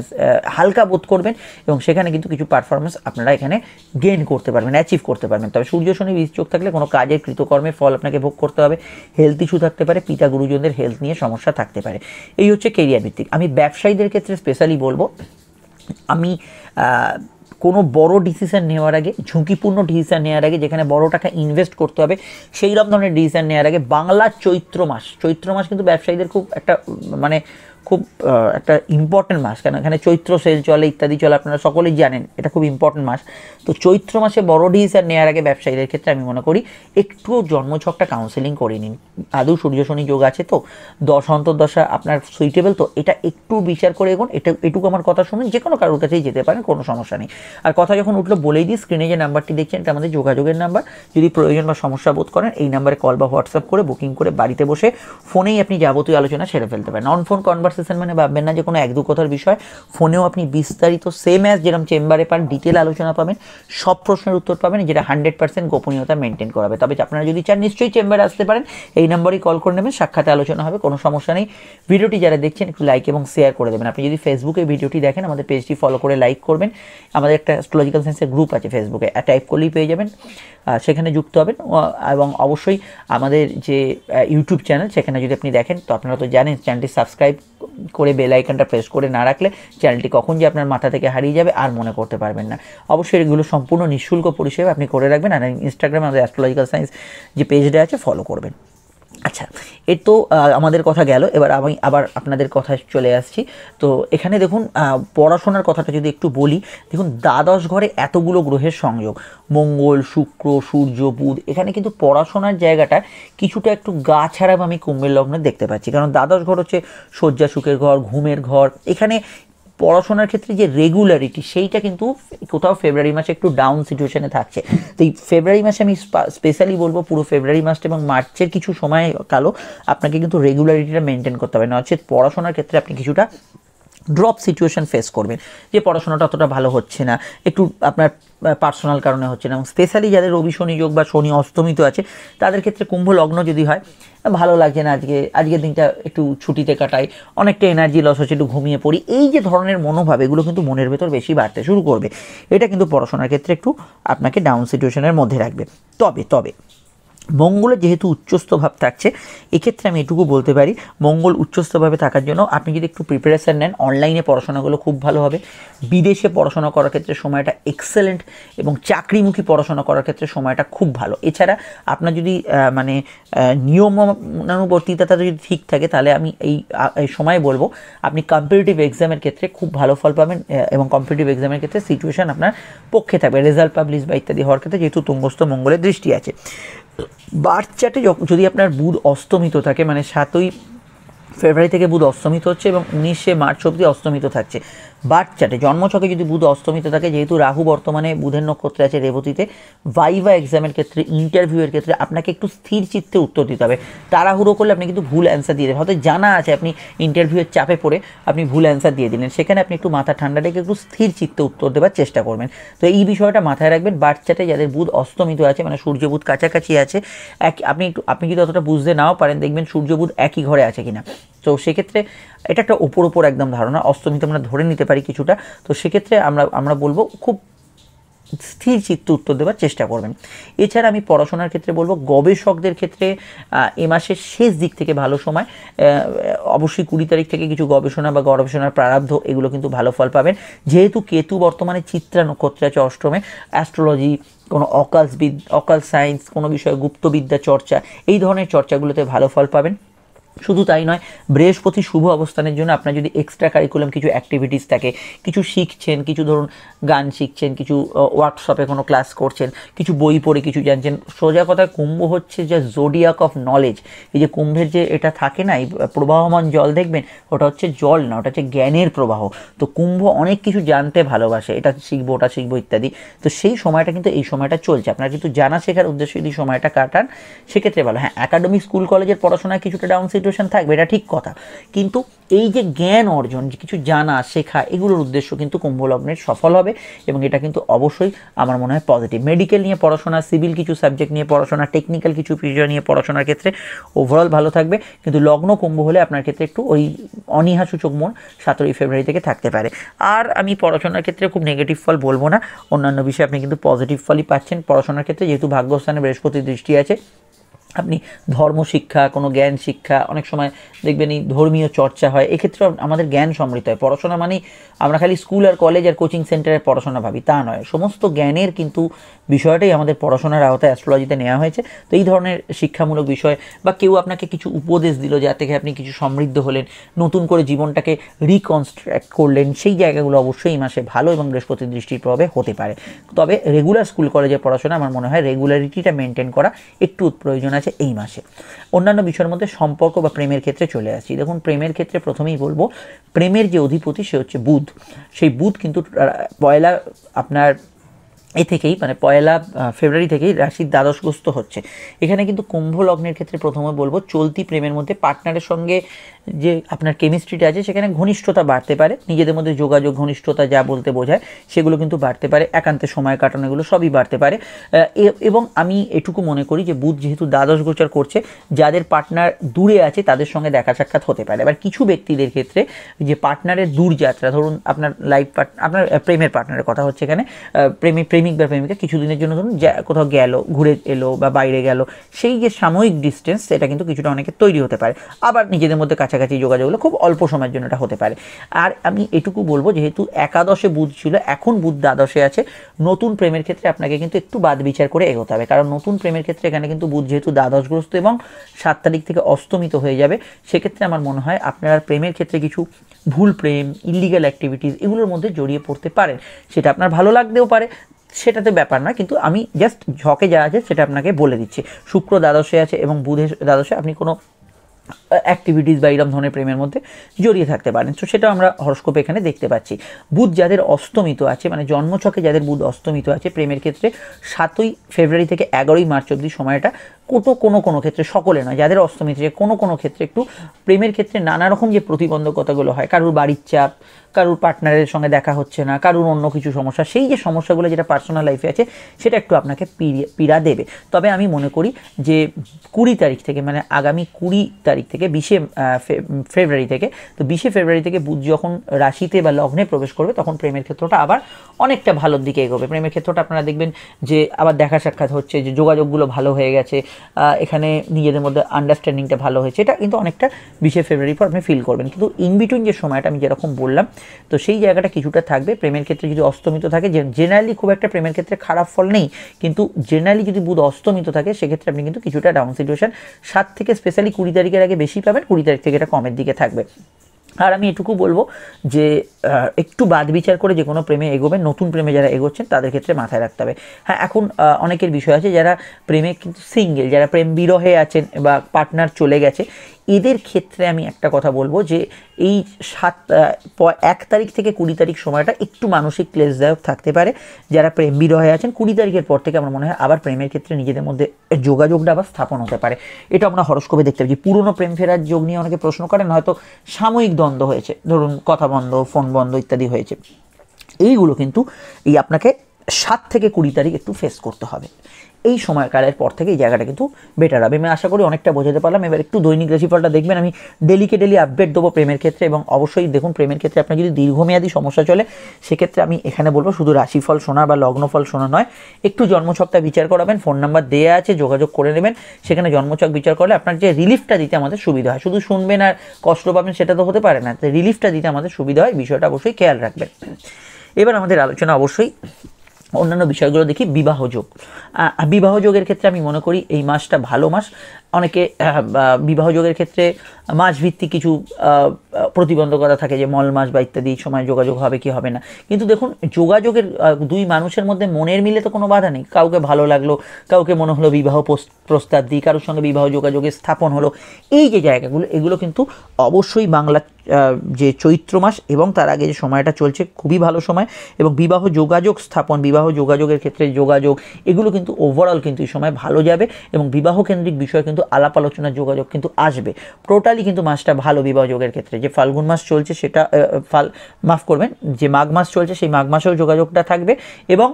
হালকা বোধ করবেন এবং সেখানে কিন্তু কিছু পারফরমেন্স আপনারা এখানে গেইন করতে পারবেন অ্যাচিভ করতে পারবেন তবে সূর্য শনি বীজ চোখ থাকলে কোনো কাজের কৃতকর কর্মের ফল আপনাকে ভোগ করতে হবে হেলথ ইস্যু থাকতে পারে পিতা গুরুজনদের হেলথ নিয়ে সমস্যা থাকতে পারে এই হচ্ছে কেরিয়ার ভিত্তিক আমি ব্যবসায়ীদের ক্ষেত্রে স্পেশালি বলবো আমি কোনো বড় ডিসিশান নেওয়ার আগে ঝুঁকিপূর্ণ ডিসিশান নেওয়ার আগে যেখানে বড় টাকা ইনভেস্ট করতে হবে সেই রকম ধরনের ডিসিশান নেওয়ার আগে বাংলা চৈত্র মাস চৈত্র মাস কিন্তু ব্যবসায়ীদের খুব একটা মানে খুব একটা ইম্পর্ট্যান্ট মাস কেন এখানে চৈত্র সেল চলে ইত্যাদি চলে আপনারা সকলেই জানেন এটা খুব ইম্পর্ট্যান্ট মাস তো চৈত্র মাসে বড় ডিসিশন নেওয়ার আগে ব্যবসায়ীদের ক্ষেত্রে আমি মনে করি একটু জন্মছকটা কাউন্সেলিং করে নিন আদৌ সূর্য শনি যোগ আছে তো দশ অন্তর্দশা আপনার সুইটেবল তো এটা একটু বিচার করে এগোন এটা এটুকু আমার কথা শুনুন যে কোনো কারোর কাছেই যেতে পারেন কোনো সমস্যা নেই আর কথা যখন উঠলো বলেই দিই স্ক্রিনে যে নাম্বারটি দেখছেন এটা আমাদের যোগাযোগের নাম্বার যদি প্রয়োজন বা সমস্যা বোধ করেন এই নাম্বারে কল বা হোয়াটসঅ্যাপ করে বুকিং করে বাড়িতে বসে ফোনেই আপনি যাবতীয় আলোচনা সেরে ফেলতে পারেন নন ফোন কনভার কনভারসেশন মানে ভাববেন না যে কোনো এক দু কথার বিষয় ফোনেও আপনি বিস্তারিত সেম অ্যাজ যেরকম চেম্বারে পান ডিটেল আলোচনা পাবেন সব প্রশ্নের উত্তর পাবেন যেটা হান্ড্রেড পার্সেন্ট গোপনীয়তা মেনটেন করাবে তবে আপনারা যদি চান নিশ্চয়ই চেম্বারে আসতে পারেন এই নম্বরেই কল করে নেবেন সাক্ষাতে আলোচনা হবে কোনো সমস্যা নেই ভিডিওটি যারা দেখছেন একটু লাইক এবং শেয়ার করে দেবেন আপনি যদি ফেসবুকে ভিডিওটি দেখেন আমাদের পেজটি ফলো করে লাইক করবেন আমাদের একটা অ্যাস্ট্রোলজিক্যাল সায়েন্সের গ্রুপ আছে ফেসবুকে টাইপ করলেই পেয়ে যাবেন সেখানে যুক্ত হবেন এবং অবশ্যই আমাদের যে ইউটিউব চ্যানেল সেখানে যদি আপনি দেখেন তো আপনারা তো জানেন চ্যানেলটি সাবস্ক্রাইব করে বেল আইকনটা প্রেস করে না রাখলে চ্যানেলটি কখন যে আপনার মাথা থেকে হারিয়ে যাবে আর মনে করতে পারবেন না অবশ্যই এগুলো সম্পূর্ণ নিঃশুল্ক পরিষেবা আপনি করে রাখবেন আর ইনস্টাগ্রামে আমাদের অ্যাস্ট্রোলজিক্যাল সায়েন্স যে পেজটা আছে ফলো করবেন আচ্ছা এ তো আমাদের কথা গেল এবার আমি আবার আপনাদের কথা চলে আসছি তো এখানে দেখুন পড়াশোনার কথাটা যদি একটু বলি দেখুন দ্বাদশ ঘরে এতগুলো গ্রহের সংযোগ মঙ্গল শুক্র সূর্য বুধ এখানে কিন্তু পড়াশোনার জায়গাটা কিছুটা একটু গা ছাড়া আমি কুম্ভের লগ্নে দেখতে পাচ্ছি কারণ দ্বাদশ ঘর হচ্ছে শয্যা সুখের ঘর ঘুমের ঘর এখানে পড়াশোনার ক্ষেত্রে যে রেগুলারিটি সেইটা কিন্তু কোথাও ফেব্রুয়ারি মাসে একটু ডাউন সিচুয়েশনে থাকছে তো এই ফেব্রুয়ারি মাসে আমি স্পেশালি বলবো পুরো ফেব্রুয়ারি মাসটা এবং মার্চের কিছু সময় কালো আপনাকে কিন্তু রেগুলারিটিটা মেনটেন করতে হবে হচ্ছে পড়াশোনার ক্ষেত্রে আপনি কিছুটা ড্রপ সিচুয়েশন ফেস করবেন যে পড়াশোনাটা অতটা ভালো হচ্ছে না একটু আপনার পার্সোনাল কারণে হচ্ছে না এবং স্পেশালি যাদের রবি শনি যোগ বা শনি অস্তমিত আছে তাদের ক্ষেত্রে কুম্ভ লগ্ন যদি হয় ভালো লাগছে না আজকে আজকের দিনটা একটু ছুটিতে কাটাই অনেকটা এনার্জি লস হচ্ছে একটু ঘুমিয়ে পড়ি এই যে ধরনের মনোভাব এগুলো কিন্তু মনের ভেতর বেশি বাড়তে শুরু করবে এটা কিন্তু পড়াশোনার ক্ষেত্রে একটু আপনাকে ডাউন সিচুয়েশনের মধ্যে রাখবে তবে তবে মঙ্গলে যেহেতু উচ্চস্থভাব থাকছে এক্ষেত্রে আমি এটুকু বলতে পারি মঙ্গল উচ্চস্থভাবে থাকার জন্য আপনি যদি একটু প্রিপারেশান নেন অনলাইনে পড়াশোনাগুলো খুব ভালো হবে বিদেশে পড়াশোনা করার ক্ষেত্রে সময়টা এক্সেলেন্ট এবং চাকরিমুখী পড়াশোনা করার ক্ষেত্রে সময়টা খুব ভালো এছাড়া আপনার যদি মানে নিয়মানুবর্তিতা যদি ঠিক থাকে তাহলে আমি এই সময় বলবো আপনি কম্পিটিটিভ এক্সামের ক্ষেত্রে খুব ভালো ফল পাবেন এবং কম্পিটিটিভ এক্সামের ক্ষেত্রে সিচুয়েশান আপনার পক্ষে থাকবে রেজাল্ট পাবলিশ বা ইত্যাদি হওয়ার ক্ষেত্রে যেহেতু তুঙ্গস্থ মঙ্গলের দৃষ্টি আছে বার্থ চার্টে যদি আপনার বুধ অস্তমিত থাকে মানে সাতই ফেব্রুয়ারি থেকে বুধ অস্তমিত হচ্ছে এবং উনিশে মার্চ অবধি অস্তমিত থাকছে বাট চার্টে জন্মছকে যদি বুধ অস্তমিত থাকে যেহেতু রাহু বর্তমানে বুধের নক্ষত্রে আছে রেবতীতে ভাইভা এক্সামের ক্ষেত্রে ইন্টারভিউয়ের ক্ষেত্রে আপনাকে একটু স্থির চিত্তে উত্তর দিতে হবে তাড়াহুড়ো করলে আপনি কিন্তু ভুল অ্যান্সার দিয়ে দেবেন হয়তো জানা আছে আপনি ইন্টারভিউয়ের চাপে পড়ে আপনি ভুল অ্যান্সার দিয়ে দিলেন সেখানে আপনি একটু মাথা ঠান্ডা রেখে একটু স্থির চিত্তে উত্তর দেওয়ার চেষ্টা করবেন তো এই বিষয়টা মাথায় রাখবেন বাট চার্টে যাদের বুধ অস্তমিত আছে মানে সূর্য বুধ কাছাকাছি আছে এক আপনি একটু আপনি যদি অতটা বুঝতে নাও পারেন দেখবেন সূর্য বুধ একই ঘরে আছে কিনা তো সেক্ষেত্রে এটা একটা ওপর ওপর একদম ধারণা অস্তমিত আমরা ধরে নিতে পারি কিছুটা তো সেক্ষেত্রে আমরা আমরা বলবো খুব স্থির চিত্ত উত্তর দেওয়ার চেষ্টা করবেন এছাড়া আমি পড়াশোনার ক্ষেত্রে বলবো গবেষকদের ক্ষেত্রে এ মাসের শেষ দিক থেকে ভালো সময় অবশ্যই কুড়ি তারিখ থেকে কিছু গবেষণা বা গবেষণার প্রারব্ধ এগুলো কিন্তু ভালো ফল পাবেন যেহেতু কেতু বর্তমানে চিত্রা নক্ষত্রে আছে অষ্টমে অ্যাস্ট্রোলজি কোনো অকালস অকাল সায়েন্স কোনো বিষয়ে গুপ্তবিদ্যা চর্চা এই ধরনের চর্চাগুলোতে ভালো ফল পাবেন শুধু তাই নয় বৃহস্পতি শুভ অবস্থানের জন্য আপনার যদি এক্সট্রা কারিকুলাম কিছু অ্যাক্টিভিটিস থাকে কিছু শিখছেন কিছু ধরুন গান শিখছেন কিছু ওয়ার্কশপে কোনো ক্লাস করছেন কিছু বই পড়ে কিছু জানছেন সোজা কথায় কুম্ভ হচ্ছে যে জোডিয়াক অফ নলেজ এই যে কুম্ভের যে এটা থাকে না এই প্রবাহমান জল দেখবেন ওটা হচ্ছে জল না ওটা হচ্ছে জ্ঞানের প্রবাহ তো কুম্ভ অনেক কিছু জানতে ভালোবাসে এটা শিখবো ওটা শিখবো ইত্যাদি তো সেই সময়টা কিন্তু এই সময়টা চলছে আপনারা কিন্তু জানা শেখার উদ্দেশ্যে যদি সময়টা কাটান সেক্ষেত্রে ভালো হ্যাঁ একাডেমিক স্কুল কলেজের পড়াশোনায় কিছুটা ডাউনসিল সিচুয়েশন থাকবে এটা ঠিক কথা কিন্তু এই যে জ্ঞান অর্জন কিছু জানা শেখা এগুলোর উদ্দেশ্য কিন্তু কুম্ভলগ্নের সফল হবে এবং এটা কিন্তু অবশ্যই আমার মনে হয় পজিটিভ মেডিকেল নিয়ে পড়াশোনা সিভিল কিছু সাবজেক্ট নিয়ে পড়াশোনা টেকনিক্যাল কিছু বিষয় নিয়ে পড়াশোনার ক্ষেত্রে ওভারঅল ভালো থাকবে কিন্তু লগ্ন কুম্ভ হলে আপনার ক্ষেত্রে একটু ওই অনীহাসূচক মন সতেরোই ফেব্রুয়ারি থেকে থাকতে পারে আর আমি পড়াশোনার ক্ষেত্রে খুব নেগেটিভ ফল বলবো না অন্যান্য বিষয়ে আপনি কিন্তু পজিটিভ ফলই পাচ্ছেন পড়াশোনার ক্ষেত্রে যেহেতু ভাগ্যস্থানে বৃহস্পতি দৃষ্টি আছে আপনি ধর্ম শিক্ষা কোনো জ্ঞান শিক্ষা অনেক সময় দেখবেন এই ধর্মীয় চর্চা হয় এক্ষেত্রেও আমাদের জ্ঞান সমৃদ্ধ হয় পড়াশোনা মানেই আমরা খালি স্কুল আর কলেজ আর কোচিং সেন্টারে পড়াশোনা ভাবি তা নয় সমস্ত জ্ঞানের কিন্তু বিষয়টাই আমাদের পড়াশোনার আওতায় অ্যাস্ট্রোলজিতে নেওয়া হয়েছে তো এই ধরনের শিক্ষামূলক বিষয় বা কেউ আপনাকে কিছু উপদেশ দিল যা থেকে আপনি কিছু সমৃদ্ধ হলেন নতুন করে জীবনটাকে রিকনস্ট্রাক্ট করলেন সেই জায়গাগুলো অবশ্যই এই মাসে ভালো এবং বৃহস্পতি দৃষ্টির প্রভাবে হতে পারে তবে রেগুলার স্কুল কলেজে পড়াশোনা আমার মনে হয় রেগুলারিটিটা মেনটেন করা একটু প্রয়োজন আছে এই মাসে অন্যান্য বিষয়ের মধ্যে সম্পর্ক বা প্রেমের ক্ষেত্রে চলে আসছি দেখুন প্রেমের ক্ষেত্রে প্রথমেই বলবো প্রেমের যে অধিপতি সে হচ্ছে বুধ সেই বুধ কিন্তু পয়লা আপনার এ থেকেই মানে পয়লা ফেব্রুয়ারি থেকেই রাশির দ্বাদশগ্রস্ত হচ্ছে এখানে কিন্তু কুম্ভ লগ্নের ক্ষেত্রে প্রথমে বলবো চলতি প্রেমের মধ্যে পার্টনারের সঙ্গে যে আপনার কেমিস্ট্রিটা আছে সেখানে ঘনিষ্ঠতা বাড়তে পারে নিজেদের মধ্যে যোগাযোগ ঘনিষ্ঠতা যা বলতে বোঝায় সেগুলো কিন্তু বাড়তে পারে একান্তে সময় কাটানো এগুলো সবই বাড়তে পারে এবং আমি এটুকু মনে করি যে বুধ যেহেতু দ্বাদশ গোচর করছে যাদের পার্টনার দূরে আছে তাদের সঙ্গে দেখা সাক্ষাৎ হতে পারে এবার কিছু ব্যক্তিদের ক্ষেত্রে যে পার্টনারের যাত্রা ধরুন আপনার লাইফ পার্টনার আপনার প্রেমের পার্টনারের কথা হচ্ছে এখানে প্রেমিক প্রেমিক বা প্রেমিকা কিছুদিনের জন্য ধরুন কোথাও গেলো ঘুরে এলো বা বাইরে গেল সেই যে সাময়িক ডিস্টেন্স সেটা কিন্তু কিছুটা অনেকে তৈরি হতে পারে আবার নিজেদের মধ্যে কাছে কাছাকাছি যোগাযোগ হলো খুব অল্প সময়ের জন্য এটা হতে পারে আর আমি এটুকু বলবো যেহেতু একাদশে বুধ ছিল এখন বুধ দ্বাদশে আছে নতুন প্রেমের ক্ষেত্রে আপনাকে কিন্তু একটু বাদ বিচার করে এগোতে হবে কারণ নতুন প্রেমের ক্ষেত্রে এখানে কিন্তু বুধ যেহেতু দ্বাদশগ্রস্ত এবং সাত তারিখ থেকে অস্তমিত হয়ে যাবে সেক্ষেত্রে আমার মনে হয় আপনারা প্রেমের ক্ষেত্রে কিছু ভুল প্রেম ইলিগাল অ্যাক্টিভিটিস এগুলোর মধ্যে জড়িয়ে পড়তে পারেন সেটা আপনার ভালো লাগতেও পারে সেটাতে ব্যাপার না কিন্তু আমি জাস্ট ঝকে যা আছে সেটা আপনাকে বলে দিচ্ছি শুক্র দ্বাদশে আছে এবং বুধে দ্বাদশে আপনি কোনো অ্যাক্টিভিটিস বা এইরকম ধরনের প্রেমের মধ্যে জড়িয়ে থাকতে পারেন তো সেটা আমরা হরস্কোপ এখানে দেখতে পাচ্ছি বুধ যাদের অস্তমিত আছে মানে জন্মছকে যাদের বুধ অস্তমিত আছে প্রেমের ক্ষেত্রে সাতই ফেব্রুয়ারি থেকে এগারোই মার্চ অবধি সময়টা কোটো কোনো কোনো ক্ষেত্রে সকলে নয় যাদের অস্তমিত্রে কোনো কোনো ক্ষেত্রে একটু প্রেমের ক্ষেত্রে নানা রকম যে প্রতিবন্ধকতাগুলো হয় কারোর বাড়ির চাপ কারোর পার্টনারের সঙ্গে দেখা হচ্ছে না কারোর অন্য কিছু সমস্যা সেই যে সমস্যাগুলো যেটা পার্সোনাল লাইফে আছে সেটা একটু আপনাকে পীড়া দেবে তবে আমি মনে করি যে কুড়ি তারিখ থেকে মানে আগামী কুড়ি তারিখ থেকে বিশে ফেব্রুয়ারি থেকে তো বিশে ফেব্রুয়ারি থেকে বুধ যখন রাশিতে বা লগ্নে প্রবেশ করবে তখন প্রেমের ক্ষেত্রটা আবার অনেকটা ভালোর দিকে এগোবে প্রেমের ক্ষেত্রটা আপনারা দেখবেন যে আবার দেখা সাক্ষাৎ হচ্ছে যে যোগাযোগগুলো ভালো হয়ে গেছে এখানে নিজেদের মধ্যে আন্ডারস্ট্যান্ডিংটা ভালো হয়েছে এটা কিন্তু অনেকটা বিশে ফেব্রুয়ারি পর আপনি ফিল করবেন কিন্তু ইন বিটুইন যে সময়টা আমি যেরকম বললাম তো সেই জায়গাটা কিছুটা থাকবে প্রেমের ক্ষেত্রে যদি অস্তমিত থাকে জেনারেলি খুব একটা প্রেমের ক্ষেত্রে খারাপ ফল নেই কিন্তু জেনারেলি যদি বুধ অস্তমিত থাকে সেক্ষেত্রে আপনি কিন্তু কিছুটা ডাউন সিচুয়েশন সাত থেকে স্পেশালি কুড়ি তারিখের আগে বেশি পাবেন কুড়ি তারিখ থেকে এটা কমের দিকে থাকবে আর আমি এটুকু বলবো যে একটু বাদ বিচার করে যে কোনো প্রেমে এগোবে নতুন প্রেমে যারা এগোচ্ছেন তাদের ক্ষেত্রে মাথায় রাখতে হবে হ্যাঁ এখন অনেকের বিষয় আছে যারা প্রেমে কিন্তু সিঙ্গেল যারা প্রেম বিরহে আছেন বা পার্টনার চলে গেছে এদের ক্ষেত্রে আমি একটা কথা বলবো যে এই সাত এক তারিখ থেকে কুড়ি তারিখ সময়টা একটু মানসিক ক্লেশদায়ক থাকতে পারে যারা প্রেম বিরহে আছেন কুড়ি তারিখের পর থেকে আমার মনে হয় আবার প্রেমের ক্ষেত্রে নিজেদের মধ্যে যোগাযোগটা আবার স্থাপন হতে পারে এটা আমরা হরস্কোপে দেখতে পাচ্ছি পুরনো প্রেম ফেরার যোগ নিয়ে অনেকে প্রশ্ন করেন হয়তো সাময়িক দ্বন্দ্ব হয়েছে ধরুন কথা বন্ধ ফোন বন্ধ ইত্যাদি হয়েছে এইগুলো কিন্তু এই আপনাকে সাত থেকে কুড়ি তারিখ একটু ফেস করতে হবে এই সময়কালের পর থেকে এই জায়গাটা কিন্তু বেটার হবে আমি আশা করি অনেকটা বোঝাতে পারলাম এবার একটু দৈনিক রাশিফলটা দেখবেন আমি ডেলিকে ডেলি আপডেট দেবো প্রেমের ক্ষেত্রে এবং অবশ্যই দেখুন প্রেমের ক্ষেত্রে আপনার যদি দীর্ঘমেয়াদী সমস্যা চলে সেক্ষেত্রে আমি এখানে বলবো শুধু রাশিফল শোনা বা লগ্নফল শোনা নয় একটু জন্মছকটা বিচার করাবেন ফোন নাম্বার দেওয়া আছে যোগাযোগ করে নেবেন সেখানে জন্মছক বিচার করলে আপনার যে রিলিফটা দিতে আমাদের সুবিধা হয় শুধু শুনবেন আর কষ্ট পাবেন সেটা তো হতে পারে না রিলিফটা দিতে আমাদের সুবিধা হয় বিষয়টা অবশ্যই খেয়াল রাখবেন এবার আমাদের আলোচনা অবশ্যই অন্যান্য বিষয়গুলো দেখি বিবাহযোগ বিবাহযোগের ক্ষেত্রে আমি মনে করি এই মাসটা ভালো মাস অনেকে বিবাহযোগের ক্ষেত্রে মাসভিত্তিক কিছু প্রতিবন্ধকতা থাকে যে মল মাছ বা ইত্যাদি সময় যোগাযোগ হবে কি হবে না কিন্তু দেখুন যোগাযোগের দুই মানুষের মধ্যে মনের মিলে তো কোনো বাধা নেই কাউকে ভালো লাগলো কাউকে মনে হলো বিবাহ প্রস্তাব দিই কারোর সঙ্গে বিবাহ যোগাযোগের স্থাপন হলো এই যে জায়গাগুলো এগুলো কিন্তু অবশ্যই বাংলা যে চৈত্র মাস এবং তার আগে যে সময়টা চলছে খুবই ভালো সময় এবং বিবাহ যোগাযোগ স্থাপন বিবাহ যোগাযোগের ক্ষেত্রে যোগাযোগ এগুলো কিন্তু ওভারঅল কিন্তু এই সময় ভালো যাবে এবং বিবাহ কেন্দ্রিক বিষয় কিন্তু কিন্তু আলাপ আলোচনা যোগাযোগ কিন্তু আসবে টোটালি কিন্তু মাসটা ভালো বিবাহ যোগের ক্ষেত্রে যে ফাল্গুন মাস চলছে সেটা ফাল মাফ করবেন যে মাঘ মাস চলছে সেই মাঘ মাসেও যোগাযোগটা থাকবে এবং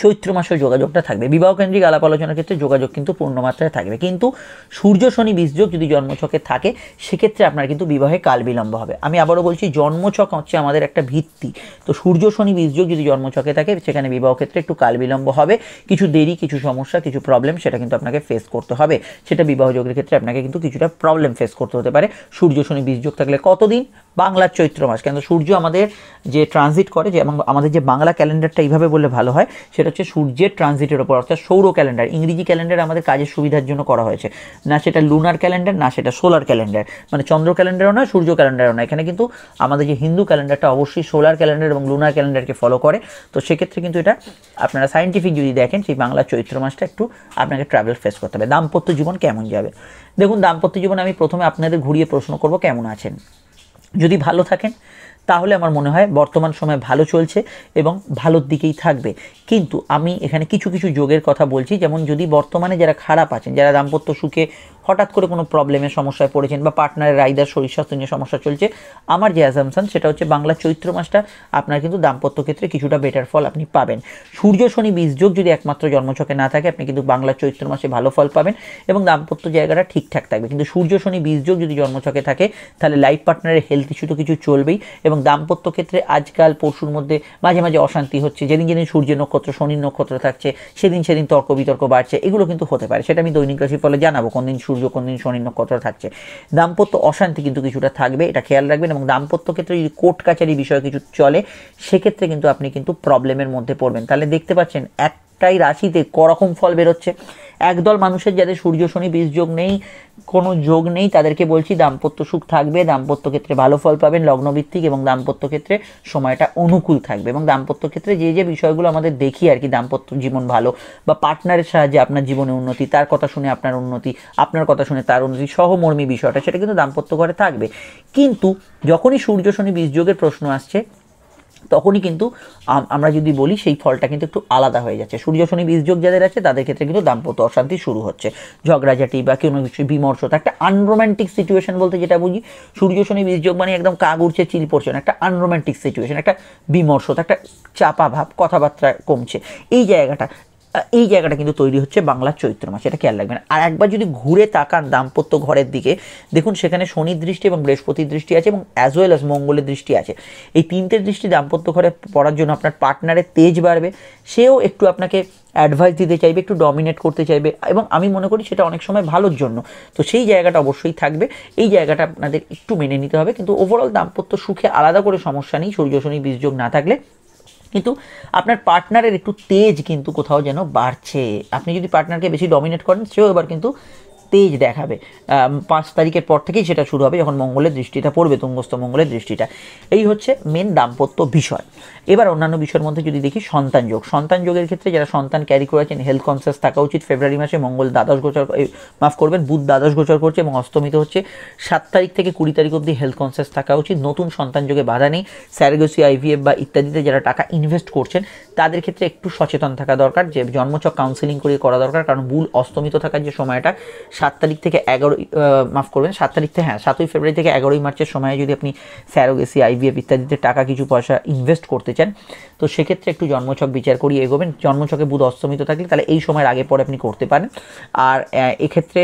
চৈত্র মাসে যোগাযোগটা থাকবে কেন্দ্রিক আলাপ আলোচনার ক্ষেত্রে যোগাযোগ কিন্তু পূর্ণমাত্রায় থাকবে কিন্তু সূর্য শনি বীজযোগ যদি জন্মছকে থাকে সেক্ষেত্রে আপনার কিন্তু বিবাহে কাল বিলম্ব হবে আমি আবারও বলছি জন্মছক হচ্ছে আমাদের একটা ভিত্তি তো সূর্য শনি বীজযোগ যদি জন্মছকে থাকে সেখানে বিবাহ ক্ষেত্রে একটু কাল বিলম্ব হবে কিছু দেরি কিছু সমস্যা কিছু প্রবলেম সেটা কিন্তু আপনাকে ফেস করতে হবে সেটা বিবাহযোগের ক্ষেত্রে আপনাকে কিন্তু কিছুটা প্রবলেম ফেস করতে হতে পারে সূর্য শনি বীজযোগ থাকলে কতদিন বাংলার চৈত্র মাস কেন সূর্য আমাদের যে ট্রানজিট করে যে এবং আমাদের যে বাংলা ক্যালেন্ডারটা এইভাবে বললে ভালো হয় সেটা হচ্ছে সূর্যের ট্রানজিটের ওপর অর্থাৎ সৌর ক্যালেন্ডার ইংরেজি ক্যালেন্ডার আমাদের কাজের সুবিধার জন্য করা হয়েছে না সেটা লুনার ক্যালেন্ডার না সেটা সোলার ক্যালেন্ডার মানে চন্দ্র ক্যালেন্ডারও নয় সূর্য ক্যালেন্ডারও নয় এখানে কিন্তু আমাদের যে হিন্দু ক্যালেন্ডারটা অবশ্যই সোলার ক্যালেন্ডার এবং লুনার ক্যালেন্ডারকে ফলো করে তো সেক্ষেত্রে কিন্তু এটা আপনারা সায়েন্টিফিক যদি দেখেন সেই বাংলা চৈত্র মাসটা একটু আপনাকে ট্রাভেল ফেস করতে হবে দাম্পত্য জীবন কেমন যাবে দেখুন দাম্পত্য জীবন আমি প্রথমে আপনাদের ঘুরিয়ে প্রশ্ন করব কেমন আছেন যদি ভালো থাকেন তাহলে আমার মনে হয় বর্তমান সময় ভালো চলছে এবং ভালোর দিকেই থাকবে কিন্তু আমি এখানে কিছু কিছু যোগের কথা বলছি যেমন যদি বর্তমানে যারা খারাপ আছেন যারা দাম্পত্য সুখে হঠাৎ করে কোনো প্রবলেমের সমস্যায় পড়েছেন বা পার্টনারের রাইদার শরীর স্বাস্থ্য নিয়ে সমস্যা চলছে আমার যে অ্যাজামশন সেটা হচ্ছে বাংলা চৈত্র মাসটা আপনার কিন্তু দাম্পত্য ক্ষেত্রে কিছুটা বেটার ফল আপনি পাবেন সূর্য শনি বীজযোগ যদি একমাত্র জন্মছকে না থাকে আপনি কিন্তু বাংলা চৈত্র মাসে ভালো ফল পাবেন এবং দাম্পত্য জায়গাটা ঠিকঠাক থাকবে কিন্তু সূর্য শনি বীজযোগ যদি জন্মছকে থাকে তাহলে লাইফ পার্টনারের হেলথ ইস্যু তো কিছু চলবেই এবং দাম্পত্য ক্ষেত্রে আজকাল পরশুর মধ্যে মাঝে মাঝে অশান্তি হচ্ছে যেদিন যেদিন সূর্য নক্ষত্র শনির নক্ষত্র থাকছে সেদিন সেদিন তর্ক বিতর্ক বাড়ছে এগুলো কিন্তু হতে পারে সেটা আমি দৈনিক রাশি ফলে জানাবো কোনদিন সূর্য সূর্য কোন দিন শনি নক্ষত্র থাকছে দাম্পত্য অশান্তি কিন্তু কিছুটা থাকবে এটা খেয়াল রাখবেন এবং দাম্পত্য ক্ষেত্রে যদি কোর্ট কাছারি বিষয় কিছু চলে সেক্ষেত্রে কিন্তু আপনি কিন্তু প্রবলেমের মধ্যে পড়বেন তাহলে দেখতে পাচ্ছেন একটাই রাশিতে করকম ফল বেরোচ্ছে একদল মানুষের যাদের সূর্য শনি বীজ যোগ নেই কোনো যোগ নেই তাদেরকে বলছি দাম্পত্য সুখ থাকবে দাম্পত্য ক্ষেত্রে ভালো ফল পাবেন লগ্নভিত্তিক এবং দাম্পত্য ক্ষেত্রে সময়টা অনুকূল থাকবে এবং দাম্পত্য ক্ষেত্রে যে যে বিষয়গুলো আমাদের দেখি আর কি দাম্পত্য জীবন ভালো বা পার্টনারের সাহায্যে আপনার জীবনে উন্নতি তার কথা শুনে আপনার উন্নতি আপনার কথা শুনে তার উন্নতি সহমর্মী বিষয়টা সেটা কিন্তু দাম্পত্য ঘরে থাকবে কিন্তু যখনই সূর্য শনি বীজযোগের প্রশ্ন আসছে তখনই কিন্তু আমরা যদি বলি সেই ফলটা কিন্তু একটু আলাদা হয়ে যাচ্ছে সূর্য শনি বীজযোগ যাদের আছে তাদের ক্ষেত্রে কিন্তু দাম্পত্য অশান্তি শুরু হচ্ছে ঝগড়াঝাটি বা কোনো কিছু বিমর্ষতা একটা আনরোম্যান্টিক সিচুয়েশন বলতে যেটা বুঝি সূর্য শনি বীজযোগ মানে একদম কাগ উড়ছে চিল পড়ছে না একটা আনরোম্যান্টিক সিচুয়েশন একটা বিমর্ষতা একটা চাপা ভাব কথাবার্তা কমছে এই জায়গাটা এই জায়গাটা কিন্তু তৈরি হচ্ছে বাংলার চৈত্র মাসে এটা খেয়াল রাখবেন আর একবার যদি ঘুরে তাকান দাম্পত্য ঘরের দিকে দেখুন সেখানে শনির দৃষ্টি এবং বৃহস্পতির দৃষ্টি আছে এবং অ্যাজ ওয়েল অ্যাজ মঙ্গলের দৃষ্টি আছে এই তিনটে দৃষ্টি দাম্পত্য ঘরে পড়ার জন্য আপনার পার্টনারের তেজ বাড়বে সেও একটু আপনাকে অ্যাডভাইস দিতে চাইবে একটু ডমিনেট করতে চাইবে এবং আমি মনে করি সেটা অনেক সময় ভালোর জন্য তো সেই জায়গাটা অবশ্যই থাকবে এই জায়গাটা আপনাদের একটু মেনে নিতে হবে কিন্তু ওভারঅল দাম্পত্য সুখে আলাদা করে সমস্যা নেই সূর্য শনি বীজযোগ না থাকলে কিন্তু আপনার পার্টনারের একটু তেজ কিন্তু কোথাও যেন বাড়ছে আপনি যদি পার্টনারকে বেশি ডমিনেট করেন সেও এবার কিন্তু তেজ দেখাবে পাঁচ তারিখের পর থেকেই সেটা শুরু হবে যখন মঙ্গলের দৃষ্টিটা পড়বে তুঙ্গস্থ মঙ্গলের দৃষ্টিটা এই হচ্ছে মেন দাম্পত্য বিষয় এবার অন্যান্য বিষয়ের মধ্যে যদি দেখি সন্তান যোগ সন্তান যোগের ক্ষেত্রে যারা সন্তান ক্যারি করেছেন হেলথ কনসিয়াস থাকা উচিত ফেব্রুয়ারি মাসে মঙ্গল দ্বাদশ গোচর মাফ করবেন বুধ দ্বাদশ গোচর করছে এবং অস্তমিত হচ্ছে সাত তারিখ থেকে কুড়ি তারিখ অবধি হেলথ কনসিয়াস থাকা উচিত নতুন সন্তান যোগে বাধা নেই স্যারগোসি আইভিএফ বা ইত্যাদিতে যারা টাকা ইনভেস্ট করছেন তাদের ক্ষেত্রে একটু সচেতন থাকা দরকার যে জন্মচক কাউন্সিলিং করে করা দরকার কারণ ভুল অস্তমিত থাকার যে সময়টা সাত তারিখ থেকে এগারোই মাফ করবেন সাত তারিখ থেকে হ্যাঁ সাতই ফেব্রুয়ারি থেকে এগারোই মার্চের সময় যদি আপনি স্যারোগেসি আইভিএফ ইত্যাদিতে টাকা কিছু পয়সা ইনভেস্ট করতে চান তো সেক্ষেত্রে একটু জন্মছক বিচার করিয়ে এগোবেন জন্মছকে বুধ অস্তমিত থাকলে তাহলে এই সময়ের আগে পরে আপনি করতে পারেন আর এক্ষেত্রে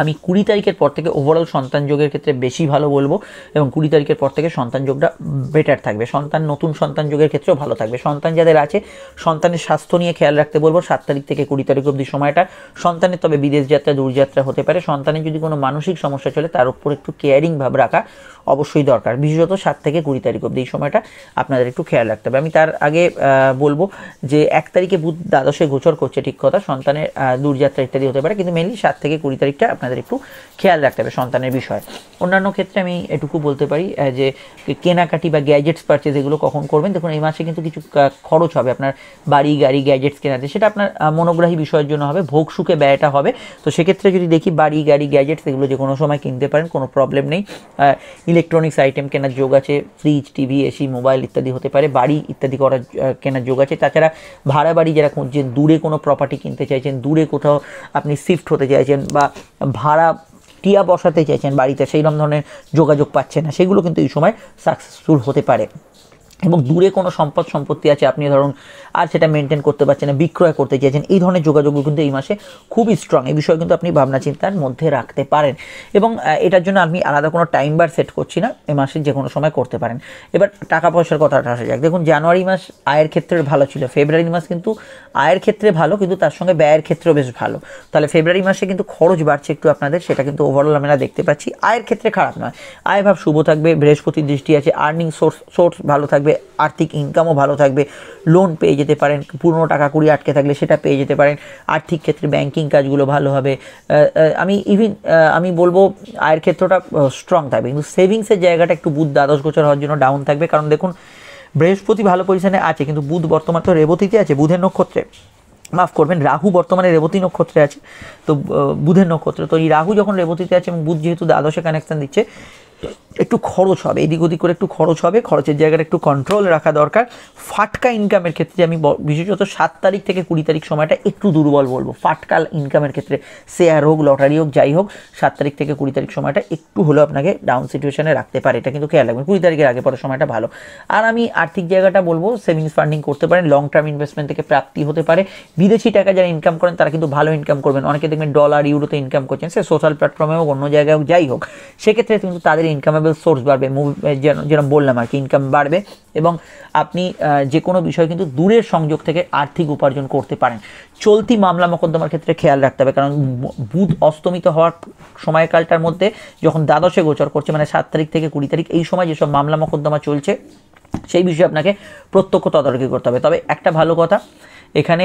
আমি কুড়ি তারিখের পর থেকে ওভারঅল সন্তান যোগের ক্ষেত্রে বেশি ভালো বলবো এবং কুড়ি তারিখের পর থেকে সন্তান যোগটা বেটার থাকবে সন্তান নতুন সন্তান যোগের ক্ষেত্রেও ভালো থাকবে সন্তান যাদের আছে সন্তানের স্বাস্থ্য নিয়ে খেয়াল রাখতে বলবো সাত তারিখ থেকে কুড়ি তারিখ অবধি সময়টা সন্তানের তবে বিদেশ যাত্রা দূরযাত্রা হতে পারে সন্তানের যদি কোনো মানসিক সমস্যা চলে তার উপর একটু কেয়ারিং ভাব রাখা অবশ্যই দরকার বিশেষত সাত থেকে কুড়ি তারিখ অবধি এই সময়টা আপনাদের একটু খেয়াল রাখতে হবে আমি তার আগে বলবো যে এক তারিখে বুধ দ্বাদশে গোচর করছে ঠিক কথা সন্তানের দূরযাত্রা ইত্যাদি হতে পারে কিন্তু মেনলি সাত থেকে কুড়ি তারিখটা আপনাদের একটু খেয়াল রাখতে হবে সন্তানের বিষয়ে অন্যান্য ক্ষেত্রে আমি এটুকু বলতে পারি যে কেনাকাটি বা গ্যাজেটস পারচেজ এগুলো কখন করবেন দেখুন এই মাসে কিন্তু কিছু খরচ হবে আপনার বাড়ি গাড়ি গ্যাজেটস কেনাতে সেটা আপনার মনোগ্রাহী বিষয়ের জন্য হবে ভোগ সুখে ব্যয়টা হবে তো সেক্ষেত্রে যদি দেখি বাড়ি গাড়ি গ্যাজেটস এগুলো যে কোনো সময় কিনতে পারেন কোনো প্রবলেম নেই ইলেকট্রনিক্স আইটেম কেনার যোগ আছে ফ্রিজ টিভি এসি মোবাইল ইত্যাদি হতে পারে বাড়ি ইত্যাদি করার কেনার যোগ আছে তাছাড়া ভাড়া বাড়ি যারা খুঁজছেন দূরে কোনো প্রপার্টি কিনতে চাইছেন দূরে কোথাও আপনি শিফট হতে চাইছেন বা ভাড়া টিয়া বসাতে চাইছেন বাড়িতে সেই রকম ধরনের যোগাযোগ পাচ্ছে না সেগুলো কিন্তু এই সময় সাকসেসফুল হতে পারে এবং দূরে কোনো সম্পদ সম্পত্তি আছে আপনি ধরুন আর সেটা মেনটেন করতে পারছেন না বিক্রয় করতে চাইছেন এই ধরনের যোগাযোগ কিন্তু এই মাসে খুবই স্ট্রং এই বিষয়ে কিন্তু আপনি ভাবনা চিন্তার মধ্যে রাখতে পারেন এবং এটার জন্য আমি আলাদা কোনো টাইম বার সেট করছি না এ মাসে যে কোনো সময় করতে পারেন এবার টাকা পয়সার কথাটা আসা যাক দেখুন জানুয়ারি মাস আয়ের ক্ষেত্রে ভালো ছিল ফেব্রুয়ারি মাস কিন্তু আয়ের ক্ষেত্রে ভালো কিন্তু তার সঙ্গে ব্যয়ের ক্ষেত্রেও বেশ ভালো তাহলে ফেব্রুয়ারি মাসে কিন্তু খরচ বাড়ছে একটু আপনাদের সেটা কিন্তু ওভারঅল আমরা দেখতে পাচ্ছি আয়ের ক্ষেত্রে খারাপ নয় আয় ভাব শুভ থাকবে বৃহস্পতির দৃষ্টি আছে আর্নিং সোর্স সোর্স ভালো থাকবে আর্থিক ইনকামও ভালো থাকবে লোন পেয়ে যেতে পারেন পুরনো টাকা কুড়ি আটকে থাকলে সেটা পেয়ে যেতে পারেন আর্থিক ক্ষেত্রে ব্যাংকিং কাজগুলো ভালো হবে আমি ইভিন আমি বলবো আয়ের ক্ষেত্রটা স্ট্রং থাকবে কিন্তু সেভিংসের জায়গাটা একটু বুধ দ্বাদশ গোচর হওয়ার জন্য ডাউন থাকবে কারণ দেখুন বৃহস্পতি ভালো পজিশনে আছে কিন্তু বুধ বর্তমান তো রেবতীতে আছে বুধের নক্ষত্রে মাফ করবেন রাহু বর্তমানে রেবতী নক্ষত্রে আছে তো বুধের নক্ষত্রে তো এই রাহু যখন রেবতীতে আছে এবং বুধ যেহেতু দ্বাদশে কানেকশন দিচ্ছে একটু খরচ হবে এদিক ওদিক করে একটু খরচ হবে খরচের জায়গাটা একটু কন্ট্রোল রাখা দরকার ফাটকা ইনকামের ক্ষেত্রে আমি বিশেষত সাত তারিখ থেকে কুড়ি তারিখ সময়টা একটু দুর্বল বলবো ফাটকা ইনকামের ক্ষেত্রে শেয়ার হোক লটারি হোক যাই হোক সাত তারিখ থেকে কুড়ি তারিখ সময়টা একটু হলেও আপনাকে ডাউন সিচুয়েশানে রাখতে পারে এটা কিন্তু খেয়াল রাখবেন কুড়ি তারিখের আগে পরে সময়টা ভালো আর আমি আর্থিক জায়গাটা বলবো সেভিংস ফান্ডিং করতে পারেন লং টার্ম ইনভেস্টমেন্ট থেকে প্রাপ্তি হতে পারে বিদেশি টাকা যারা ইনকাম করেন তারা কিন্তু ভালো ইনকাম করবেন অনেকে দেখবেন ডলার ইউরোতে ইনকাম করছেন সে সোশ্যাল প্ল্যাটফর্মে হোক অন্য জায়গায় হোক যাই হোক সেক্ষেত্রে কিন্তু তাদের ইনকাম রিটার্নেবল সোর্স বাড়বে যেরকম বললাম আর কি ইনকাম বাড়বে এবং আপনি যে কোনো বিষয় কিন্তু দূরের সংযোগ থেকে আর্থিক উপার্জন করতে পারেন চলতি মামলা মোকদ্দমার ক্ষেত্রে খেয়াল রাখতে হবে কারণ বুধ অস্তমিত হওয়ার সময়কালটার মধ্যে যখন দ্বাদশে গোচর করছে মানে সাত তারিখ থেকে কুড়ি তারিখ এই সময় যেসব মামলা মোকদ্দমা চলছে সেই বিষয়ে আপনাকে প্রত্যক্ষ তদারকি করতে হবে তবে একটা ভালো কথা এখানে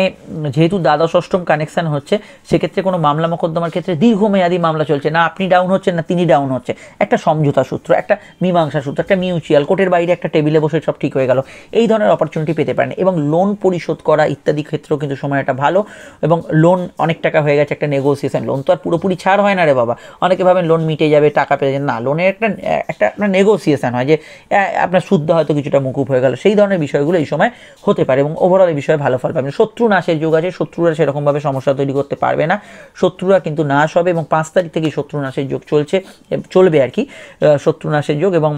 যেহেতু দ্বাদশ অষ্টম কানেকশান হচ্ছে সেক্ষেত্রে কোনো মামলা মোকদ্দমার ক্ষেত্রে দীর্ঘমেয়াদী মামলা চলছে না আপনি ডাউন হচ্ছেন না তিনি ডাউন হচ্ছে একটা সমঝোতা সূত্র একটা মীমাংসা সূত্র একটা মিউচুয়াল কোর্টের বাইরে একটা টেবিলে বসে সব ঠিক হয়ে গেল এই ধরনের অপরচুনিটি পেতে পারেন এবং লোন পরিশোধ করা ইত্যাদি ক্ষেত্রেও কিন্তু সময়টা ভালো এবং লোন অনেক টাকা হয়ে গেছে একটা নেগোসিয়েশন লোন তো আর পুরোপুরি ছাড় হয় না রে বাবা অনেকে ভাবেন লোন মিটে যাবে টাকা পেয়ে যাবে না লোনের একটা একটা আপনার নেগোসিয়েশান হয় যে আপনার সুদ্ধ হয়তো কিছুটা মুকুব হয়ে গেল সেই ধরনের বিষয়গুলো এই সময় হতে পারে এবং ওভারঅল এই বিষয়ে ভালো ফল পাবেন শত্রু নাশের যুগ আছে শত্রুরা সেরকমভাবে সমস্যা তৈরি করতে পারবে না শত্রুরা কিন্তু নাশ হবে এবং পাঁচ তারিখ থেকে শত্রু নাশের যোগ চলছে চলবে আর কি শত্রু নাশের যুগ এবং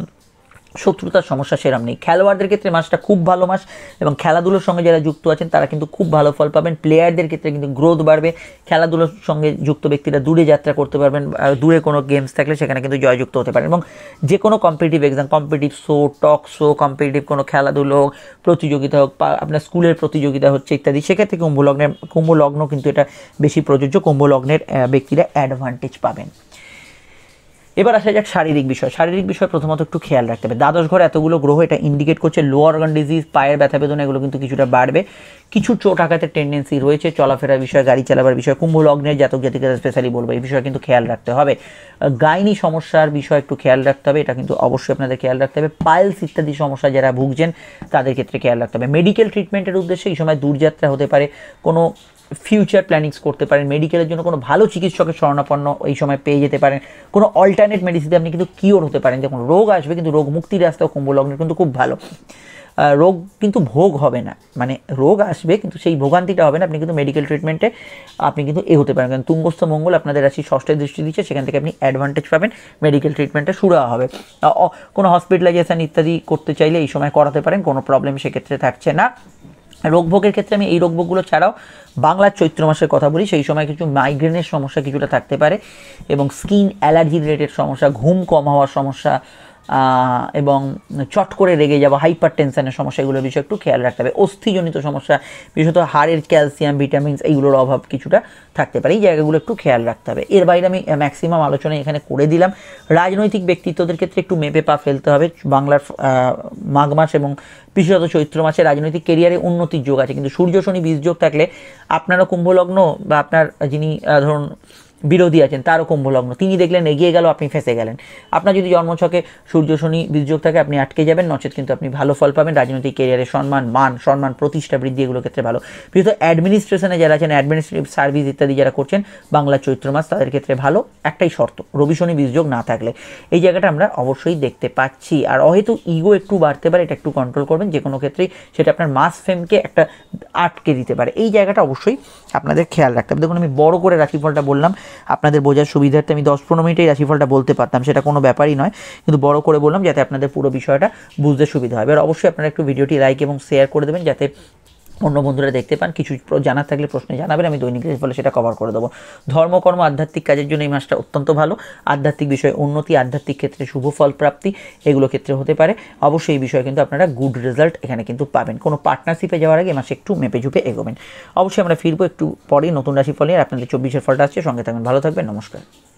শত্রুতার সমস্যা সেরম নেই খেলোয়াড়দের ক্ষেত্রে মাসটা খুব ভালো মাস এবং খেলাধুলোর সঙ্গে যারা যুক্ত আছেন তারা কিন্তু খুব ভালো ফল পাবেন প্লেয়ারদের ক্ষেত্রে কিন্তু গ্রোথ বাড়বে খেলাধুলোর সঙ্গে যুক্ত ব্যক্তিরা দূরে যাত্রা করতে পারবেন দূরে কোনো গেমস থাকলে সেখানে কিন্তু জয়যুক্ত হতে পারেন এবং যে কোনো competitive exam competitive show talk show competitive কোনো খেলাধুলো হোক প্রতিযোগিতা হোক আপনার স্কুলের প্রতিযোগিতা হচ্ছে ইত্যাদি সেক্ষেত্রে কুম্ভলগ্নের কুম্ভলগ্ন কিন্তু এটা বেশি প্রযোজ্য কুম্ভলগ্নের ব্যক্তিরা অ্যাডভান্টেজ পাবেন এবার আসা যাক শারীরিক বিষয় শারীরিক বিষয় প্রথমত একটু খেয়াল রাখতে হবে দ্বাদশ ঘর এতগুলো গ্রহ এটা ইন্ডিকেট করছে লো অর্গান ডিজিজ পায়ের ব্যথা বেদনা এগুলো কিন্তু কিছুটা বাড়বে কিছু চোট আঘাতের টেন্ডেন্সি রয়েছে চলাফেরার বিষয় গাড়ি চালাবার বিষয় কুম্ভ লগ্নের জাতক জাতিকারা স্পেশালি বলবো এই বিষয়ে কিন্তু খেয়াল রাখতে হবে গাইনি সমস্যার বিষয় একটু খেয়াল রাখতে হবে এটা কিন্তু অবশ্যই আপনাদের খেয়াল রাখতে হবে পাইলস ইত্যাদি সমস্যা যারা ভুগছেন তাদের ক্ষেত্রে খেয়াল রাখতে হবে মেডিকেল ট্রিটমেন্টের উদ্দেশ্যে এই সময় দূরযাত্রা হতে পারে কোনো ফিউচার প্ল্যানিংস করতে পারেন মেডিকেলের জন্য কোনো ভালো চিকিৎসকের শরণাপন্ন এই সময় পেয়ে যেতে পারেন কোনো অল্টারনেট মেডিসিনে আপনি কিন্তু কিওর হতে পারেন যখন রোগ আসবে কিন্তু রোগ মুক্তির রাস্তা কুম্ভলগ্নের কিন্তু খুব ভালো রোগ কিন্তু ভোগ হবে না মানে রোগ আসবে কিন্তু সেই ভোগান্তিটা হবে না আপনি কিন্তু মেডিকেল ট্রিটমেন্টে আপনি কিন্তু এ হতে পারেন কারণ তুঙ্গস্থ মঙ্গল আপনাদের রাশি ষষ্ঠের দৃষ্টি দিচ্ছে সেখান থেকে আপনি অ্যাডভান্টেজ পাবেন মেডিকেল ট্রিটমেন্টে শুরু হবে কোনো হসপিটালাইজেশান ইত্যাদি করতে চাইলে এই সময় করাতে পারেন কোনো প্রবলেম সেক্ষেত্রে থাকছে না রোগভোগের ক্ষেত্রে আমি এই রোগভোগগুলো ছাড়াও বাংলার চৈত্র মাসের কথা বলি সেই সময় কিছু মাইগ্রেনের সমস্যা কিছুটা থাকতে পারে এবং স্কিন অ্যালার্জি রিলেটেড সমস্যা ঘুম কম হওয়ার সমস্যা এবং চট করে রেগে যাওয়া হাইপার টেনশনের সমস্যা এগুলোর বিষয়ে একটু খেয়াল রাখতে হবে অস্থিজনিত সমস্যা বিশেষত হাড়ের ক্যালসিয়াম ভিটামিনস এইগুলোর অভাব কিছুটা থাকতে পারে এই জায়গাগুলো একটু খেয়াল রাখতে হবে এর বাইরে আমি ম্যাক্সিমাম আলোচনা এখানে করে দিলাম রাজনৈতিক ব্যক্তিত্বদের ক্ষেত্রে একটু মেপে পা ফেলতে হবে বাংলার মাঘ মাস এবং বিশেষত চৈত্র মাসে রাজনৈতিক কেরিয়ারে উন্নতির যোগ আছে কিন্তু সূর্য শনি বীজ যোগ থাকলে আপনারও কুম্ভলগ্ন বা আপনার যিনি ধরুন বিরোধী আছেন তারও কুম্ভলগ্ন তিনি দেখলেন এগিয়ে গেল আপনি ফেঁসে গেলেন আপনার যদি জন্মছকে সূর্য শনি বীজযোগ থাকে আপনি আটকে যাবেন নচেত কিন্তু আপনি ভালো ফল পাবেন রাজনৈতিক কেরিয়ারে সম্মান মান সম্মান প্রতিষ্ঠা বৃদ্ধি এগুলোর ক্ষেত্রে ভালো বিশেষত অ্যাডমিনিস্ট্রেশনে যারা আছেন অ্যাডমিনিস্ট্রেটিভ সার্ভিস ইত্যাদি যারা করছেন বাংলা চৈত্র মাস তাদের ক্ষেত্রে ভালো একটাই শর্ত রবি শনি বীজযোগ না থাকলে এই জায়গাটা আমরা অবশ্যই দেখতে পাচ্ছি আর অহেতু ইগো একটু বাড়তে পারে এটা একটু কন্ট্রোল করবেন যে কোনো ক্ষেত্রেই সেটা আপনার মাস ফেমকে একটা আটকে দিতে পারে এই জায়গাটা অবশ্যই আপনাদের খেয়াল রাখতে হবে দেখুন আমি বড় করে রাশিফলটা বললাম আপনাদের বোঝার সুবিধার্থে আমি দশ পনেরো মিনিটেই রাশিফলটা বলতে পারতাম সেটা কোনো ব্যাপারই নয় কিন্তু বড় করে বললাম যাতে আপনাদের পুরো বিষয়টা বুঝতে সুবিধা হয় এবার অবশ্যই আপনারা একটু ভিডিওটি লাইক এবং শেয়ার করে দেবেন যাতে অন্য বন্ধুরা দেখতে পান কিছু জানার থাকলে প্রশ্নে জানাবেন আমি দৈনিক বলে সেটা কভার করে দেবো ধর্মকর্ম আধ্যাত্মিক কাজের জন্য এই মাসটা অত্যন্ত ভালো আধ্যাত্মিক বিষয়ে উন্নতি আধ্যাত্মিক ক্ষেত্রে শুভ ফল প্রাপ্তি এগুলো ক্ষেত্রে হতে পারে অবশ্যই এই বিষয়ে কিন্তু আপনারা গুড রেজাল্ট এখানে কিন্তু পাবেন কোনো পার্টনারশিপে যাওয়ার আগে মাসে একটু মেপে ঝুপে এগোবেন অবশ্যই আমরা ফিরবো একটু পরেই নতুন রাশি ফল নিয়ে আপনাদের চব্বিশের ফলটা আসছে সঙ্গে থাকবেন ভালো থাকবেন নমস্কার